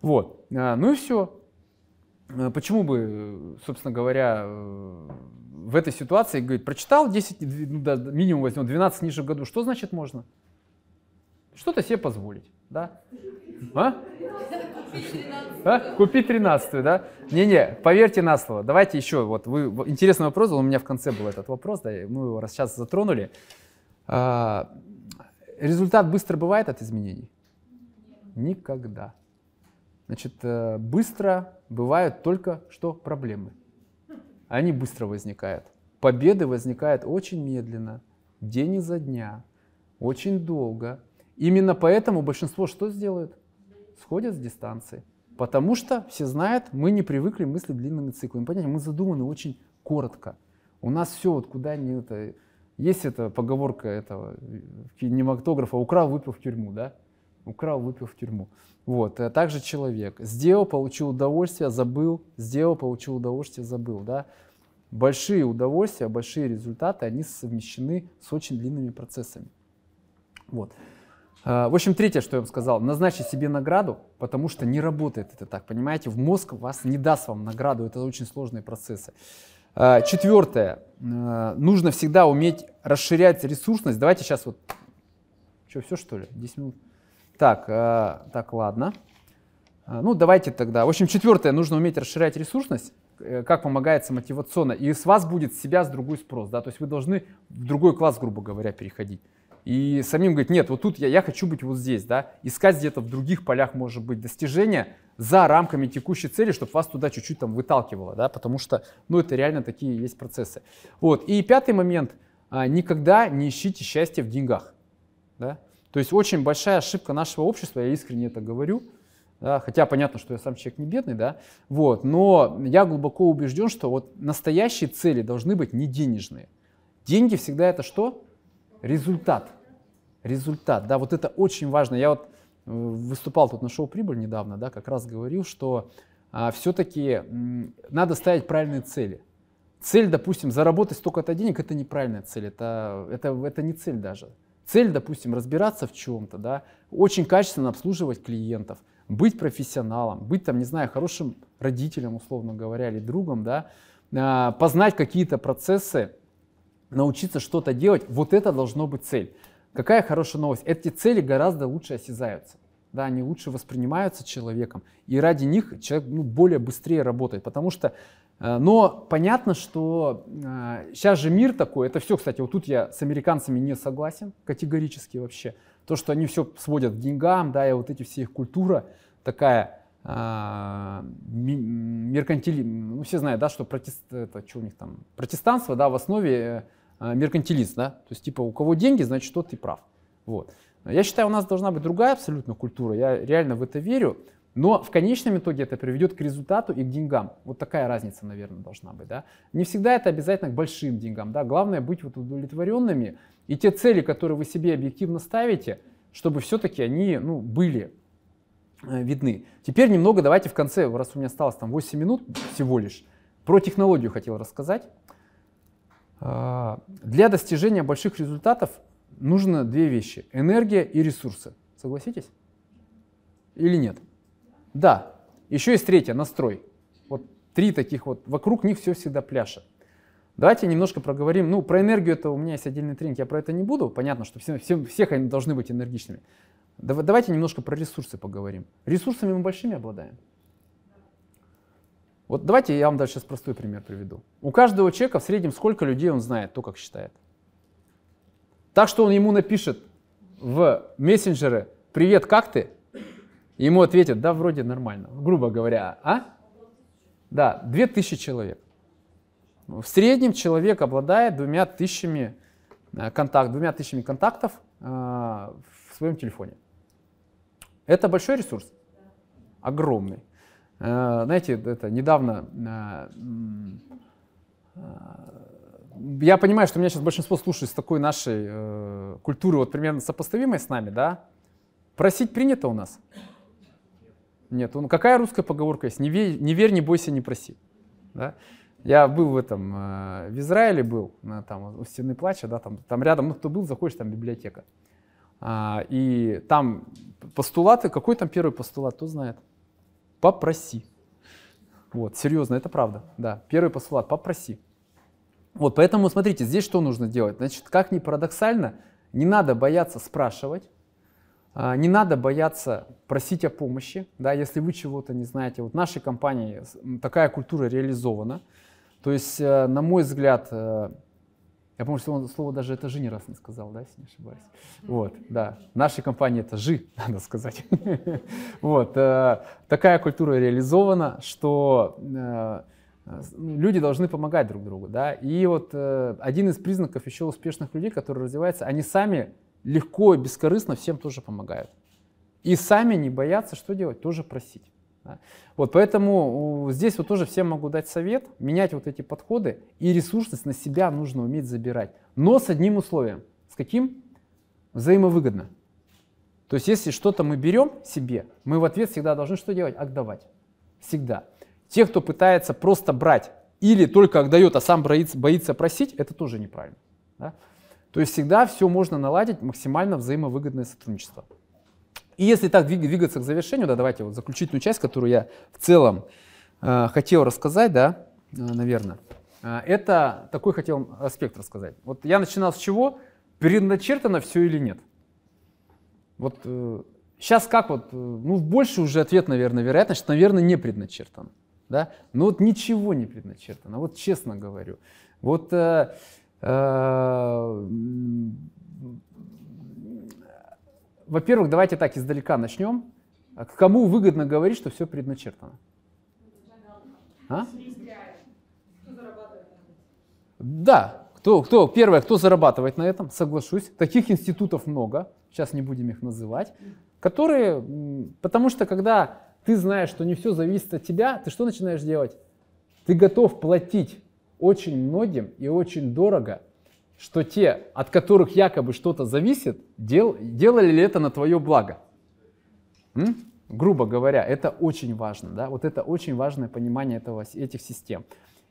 Вот, а, ну и все. Почему бы, собственно говоря, в этой ситуации, говорит, прочитал 10, ну, да, минимум возьмем 12 книжек в году, что значит можно? что-то себе позволить, да? А? а? Купи 13 да? Не-не, поверьте на слово. Давайте еще, вот вы, интересный вопрос, у меня в конце был этот вопрос, да, мы его сейчас затронули. А, результат быстро бывает от изменений? Никогда. Значит, э, быстро бывают только что проблемы. Они быстро возникают. Победы возникают очень медленно, день изо дня, очень долго, Именно поэтому большинство что сделают? Сходят с дистанции. Потому что, все знают, мы не привыкли мыслить длинными циклами. Понимаете, мы задуманы очень коротко. У нас все, вот куда ни это... Есть эта поговорка этого э, кинематографа «украл, выпил в тюрьму», да? Украл, выпил в тюрьму. Вот, а также человек. Сделал, получил удовольствие, забыл. Сделал, получил удовольствие, забыл, да? Большие удовольствия, большие результаты, они совмещены с очень длинными процессами. Вот. Э, в общем, третье, что я вам сказал, назначить себе награду, потому что не работает это так, понимаете? В мозг вас не даст вам награду, это очень сложные процессы. Э, четвертое, э, нужно всегда уметь расширять ресурсность. Давайте сейчас вот... Что, все что ли? 10 минут? Так, так, ладно. Ну, давайте тогда. В общем, четвертое, нужно уметь расширять ресурсность как помогается мотивационно. И с вас будет себя с другой спрос. Да? То есть вы должны в другой класс, грубо говоря, переходить и самим говорить, нет, вот тут я, я хочу быть вот здесь, да, искать где-то в других полях, может быть, достижения за рамками текущей цели, чтобы вас туда чуть-чуть там выталкивало, да, потому что, ну, это реально такие есть процессы. Вот, и пятый момент, а, никогда не ищите счастья в деньгах, да, то есть очень большая ошибка нашего общества, я искренне это говорю, да, хотя понятно, что я сам человек не бедный, да, вот, но я глубоко убежден, что вот настоящие цели должны быть не денежные. Деньги всегда это что? Результат. Результат, да, вот это очень важно. Я вот э, выступал тут на шоу «Прибыль» недавно, да, как раз говорил, что а, все-таки надо ставить правильные цели. Цель, допустим, заработать столько-то денег, это неправильная цель, это, это, это не цель даже. Цель, допустим, разбираться в чем-то, да, очень качественно обслуживать клиентов, быть профессионалом, быть там, не знаю, хорошим родителем, условно говоря, или другом, да, а, познать какие-то процессы, научиться что-то делать, вот это должно быть цель. Какая хорошая новость? Эти цели гораздо лучше осязаются. Да, они лучше воспринимаются человеком, и ради них человек ну, более быстрее работает, потому что, э, но понятно, что э, сейчас же мир такой, это все, кстати, вот тут я с американцами не согласен категорически вообще, то, что они все сводят к деньгам, да, и вот эти все их культура такая э, меркантили, ну все знают, да, что протест, это что у них там протестанство, да, в основе э, а, меркантилист, да, то есть типа у кого деньги, значит, тот и прав. Вот. Я считаю, у нас должна быть другая абсолютно культура, я реально в это верю, но в конечном итоге это приведет к результату и к деньгам. Вот такая разница, наверное, должна быть. Да? Не всегда это обязательно к большим деньгам. Да? Главное быть вот удовлетворенными. И те цели, которые вы себе объективно ставите, чтобы все-таки они ну, были э, видны. Теперь немного давайте в конце, раз у меня осталось там 8 минут всего лишь, про технологию хотел рассказать. Э, для достижения больших результатов нужно две вещи – энергия и ресурсы. Согласитесь? Или нет? Да. Еще есть третье – настрой. Вот три таких вот, вокруг них все всегда пляшет. Давайте немножко проговорим. Ну, про энергию это у меня есть отдельный тренинг, я про это не буду. Понятно, что всем, всем, всех они должны быть энергичными. Давайте немножко про ресурсы поговорим. Ресурсами мы большими обладаем. Вот давайте я вам даже сейчас простой пример приведу. У каждого человека в среднем сколько людей он знает, то, как считает. Так что он ему напишет в мессенджеры «Привет, как ты?» и ему ответят «Да, вроде нормально», грубо говоря, а? Да, две тысячи человек. В среднем человек обладает двумя тысячами, э, контакт, двумя тысячами контактов э, в своем телефоне. Это большой ресурс? Огромный. Э, знаете, это недавно э, э, я понимаю, что меня сейчас большинство слушает с такой нашей э, культуры, вот примерно сопоставимой с нами, да? Просить принято у нас? Нет. Ну, какая русская поговорка есть? Не верь, не, верь, не бойся, не проси. Да? Я был в этом, э, в Израиле был, на, там, у стены плача, да, там, там рядом, ну, кто был, заходишь, там библиотека. А, и там постулаты, какой там первый постулат, кто знает? попроси. Вот, серьезно, это правда, да. Первый постулат, попроси. Вот, поэтому смотрите, здесь что нужно делать? Значит, как ни парадоксально, не надо бояться спрашивать, а, не надо бояться просить о помощи, да, если вы чего-то не знаете. Вот в нашей компании такая культура реализована. То есть, э, на мой взгляд, э, я помню, что он слово даже это «жи» не раз не сказал, да, если не ошибаюсь. Вот, да. В нашей компании это «жи», надо сказать. Вот. Э, такая культура реализована, что э, ну, люди должны помогать друг другу, да. И вот э, один из признаков еще успешных людей, которые развиваются, они сами легко и бескорыстно всем тоже помогают. И сами не боятся, что делать, тоже просить. Да. Вот поэтому здесь вот тоже всем могу дать совет, менять вот эти подходы, и ресурсность на себя нужно уметь забирать. Но с одним условием. С каким? Взаимовыгодно. То есть если что-то мы берем себе, мы в ответ всегда должны что делать? Отдавать. Всегда. Те, кто пытается просто брать или только отдает, а сам боится, боится просить, это тоже неправильно. Да? То есть всегда все можно наладить максимально взаимовыгодное сотрудничество. И если так двигаться к завершению, да, давайте вот заключительную часть, которую я в целом э, хотел рассказать, да, э, наверное, э, это такой хотел аспект рассказать. Вот я начинал с чего? Предначертано все или нет? Вот э, сейчас как вот, э, ну, больше уже ответ, наверное, вероятно, что, наверное, не предначертано. Да? Но вот ничего не предначертано, вот честно говорю. Вот э, э, во-первых, давайте так издалека начнем. А кому выгодно говорить, что все предначертано? А? Да, кто, кто, первое, кто зарабатывает на этом, соглашусь. Таких институтов много, сейчас не будем их называть, которые, потому что когда ты знаешь, что не все зависит от тебя, ты что начинаешь делать? Ты готов платить очень многим и очень дорого что те, от которых якобы что-то зависит, дел, делали ли это на твое благо. М? Грубо говоря, это очень важно. Да? Вот это очень важное понимание этого, этих систем.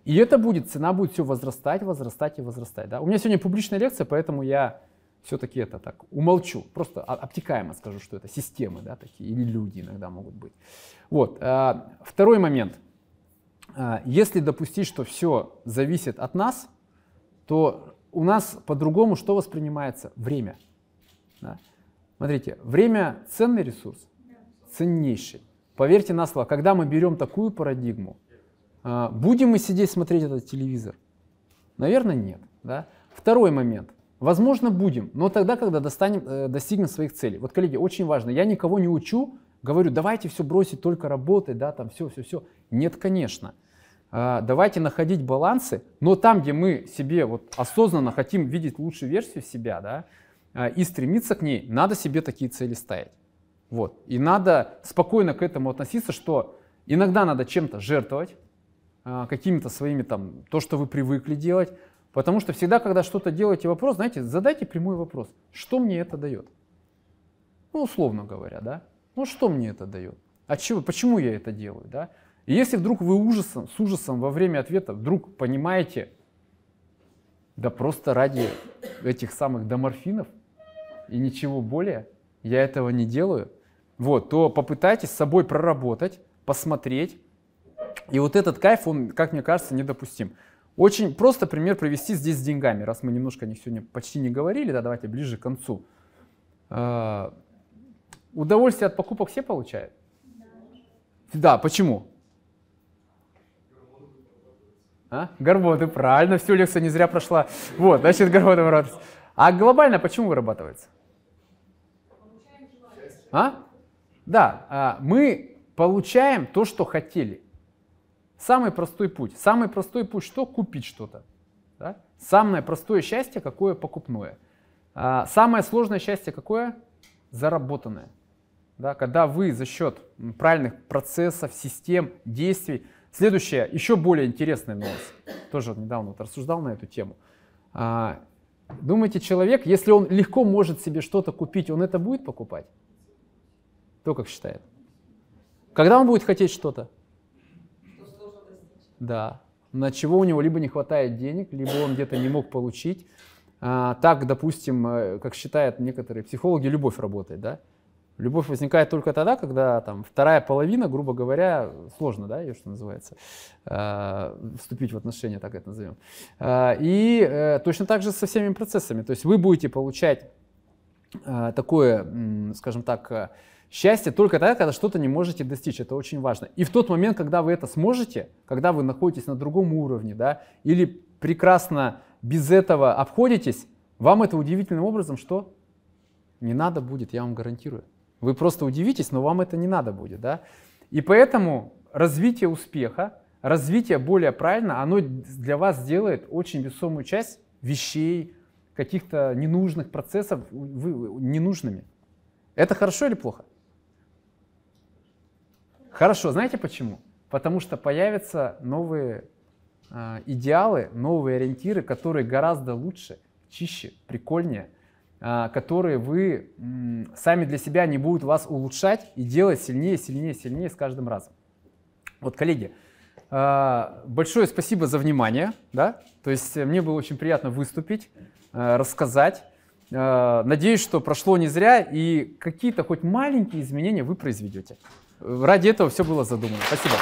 И это будет, цена будет все возрастать, возрастать и возрастать. Да? У меня сегодня публичная лекция, поэтому я все-таки это так умолчу. Просто обтекаемо скажу, что это системы да, такие, или люди иногда могут быть. Вот. Э, второй момент. Э, если допустить, что все зависит от нас, то у нас по-другому что воспринимается? Время. Да? Смотрите, время ценный ресурс, ценнейший. Поверьте на слово, когда мы берем такую парадигму, а, будем мы сидеть смотреть этот телевизор? Наверное, нет. Да? Второй момент. Возможно, будем, но тогда, когда достанем, э, достигнем своих целей. Вот, коллеги, очень важно, я никого не учу, говорю, давайте все бросить, только работать, да, там все, все, все. Нет, конечно. А, давайте находить балансы, но там, где мы себе вот осознанно хотим видеть лучшую версию себя, да, а, и стремиться к ней, надо себе такие цели ставить. Вот. И надо спокойно к этому относиться, что иногда надо чем-то жертвовать, а, какими-то своими там, то, что вы привыкли делать, потому что всегда, когда что-то делаете вопрос, знаете, задайте прямой вопрос, что мне это дает? Ну, условно говоря, да? Ну, что мне это дает? А чего, почему я это делаю, да? И если вдруг вы ужасом, с ужасом во время ответа вдруг понимаете, да просто ради этих самых доморфинов и ничего более, я этого не делаю, вот, то попытайтесь с собой проработать, посмотреть. И вот этот кайф, он, как мне кажется, недопустим. Очень просто пример привести здесь с деньгами, раз мы немножко о них сегодня почти не говорили, да, давайте ближе к концу. А, удовольствие от покупок все получают? да, почему? А? Горботы, правильно, всю лекцию не зря прошла. Вот, значит, горботы радость. А глобально почему вырабатывается? А? Да, а, мы получаем то, что хотели. Самый простой путь. Самый простой путь что? Купить что-то. Да? Самое простое счастье какое? Покупное. А, самое сложное счастье какое? Заработанное. Да? Когда вы за счет правильных процессов, систем, действий Следующее, еще более интересный нюанс. Тоже недавно вот рассуждал на эту тему. А, думаете, человек, если он легко может себе что-то купить, он это будет покупать? То как считает? Когда он будет хотеть что-то? Да. На чего у него либо не хватает денег, либо он где-то не мог получить. А, так, допустим, э, как считают некоторые психологи, любовь работает, да? Любовь возникает только тогда, когда там вторая половина, грубо говоря, сложно, да, ее что называется, э, вступить в отношения, так это назовем. Э, и э, точно так же со всеми процессами. То есть вы будете получать э, такое, скажем так, э, Счастье только тогда, когда что-то не можете достичь, это очень важно. И в тот момент, когда вы это сможете, когда вы находитесь на другом уровне, да, или прекрасно без этого обходитесь, вам это удивительным образом что? Не надо будет, я вам гарантирую. Вы просто удивитесь, но вам это не надо будет. Да? И поэтому развитие успеха, развитие более правильно, оно для вас сделает очень весомую часть вещей, каких-то ненужных процессов вы, ненужными. Это хорошо или плохо? Хорошо, знаете почему? Потому что появятся новые э, идеалы, новые ориентиры, которые гораздо лучше, чище, прикольнее – а, которые вы сами для себя не будут вас улучшать и делать сильнее, сильнее, сильнее с каждым разом. Вот, коллеги, а, большое спасибо за внимание. Да? То есть э, мне было очень приятно выступить, а, рассказать. Надеюсь, что прошло не зря, и какие-то хоть маленькие изменения вы произведете. Ради этого все было задумано. Спасибо.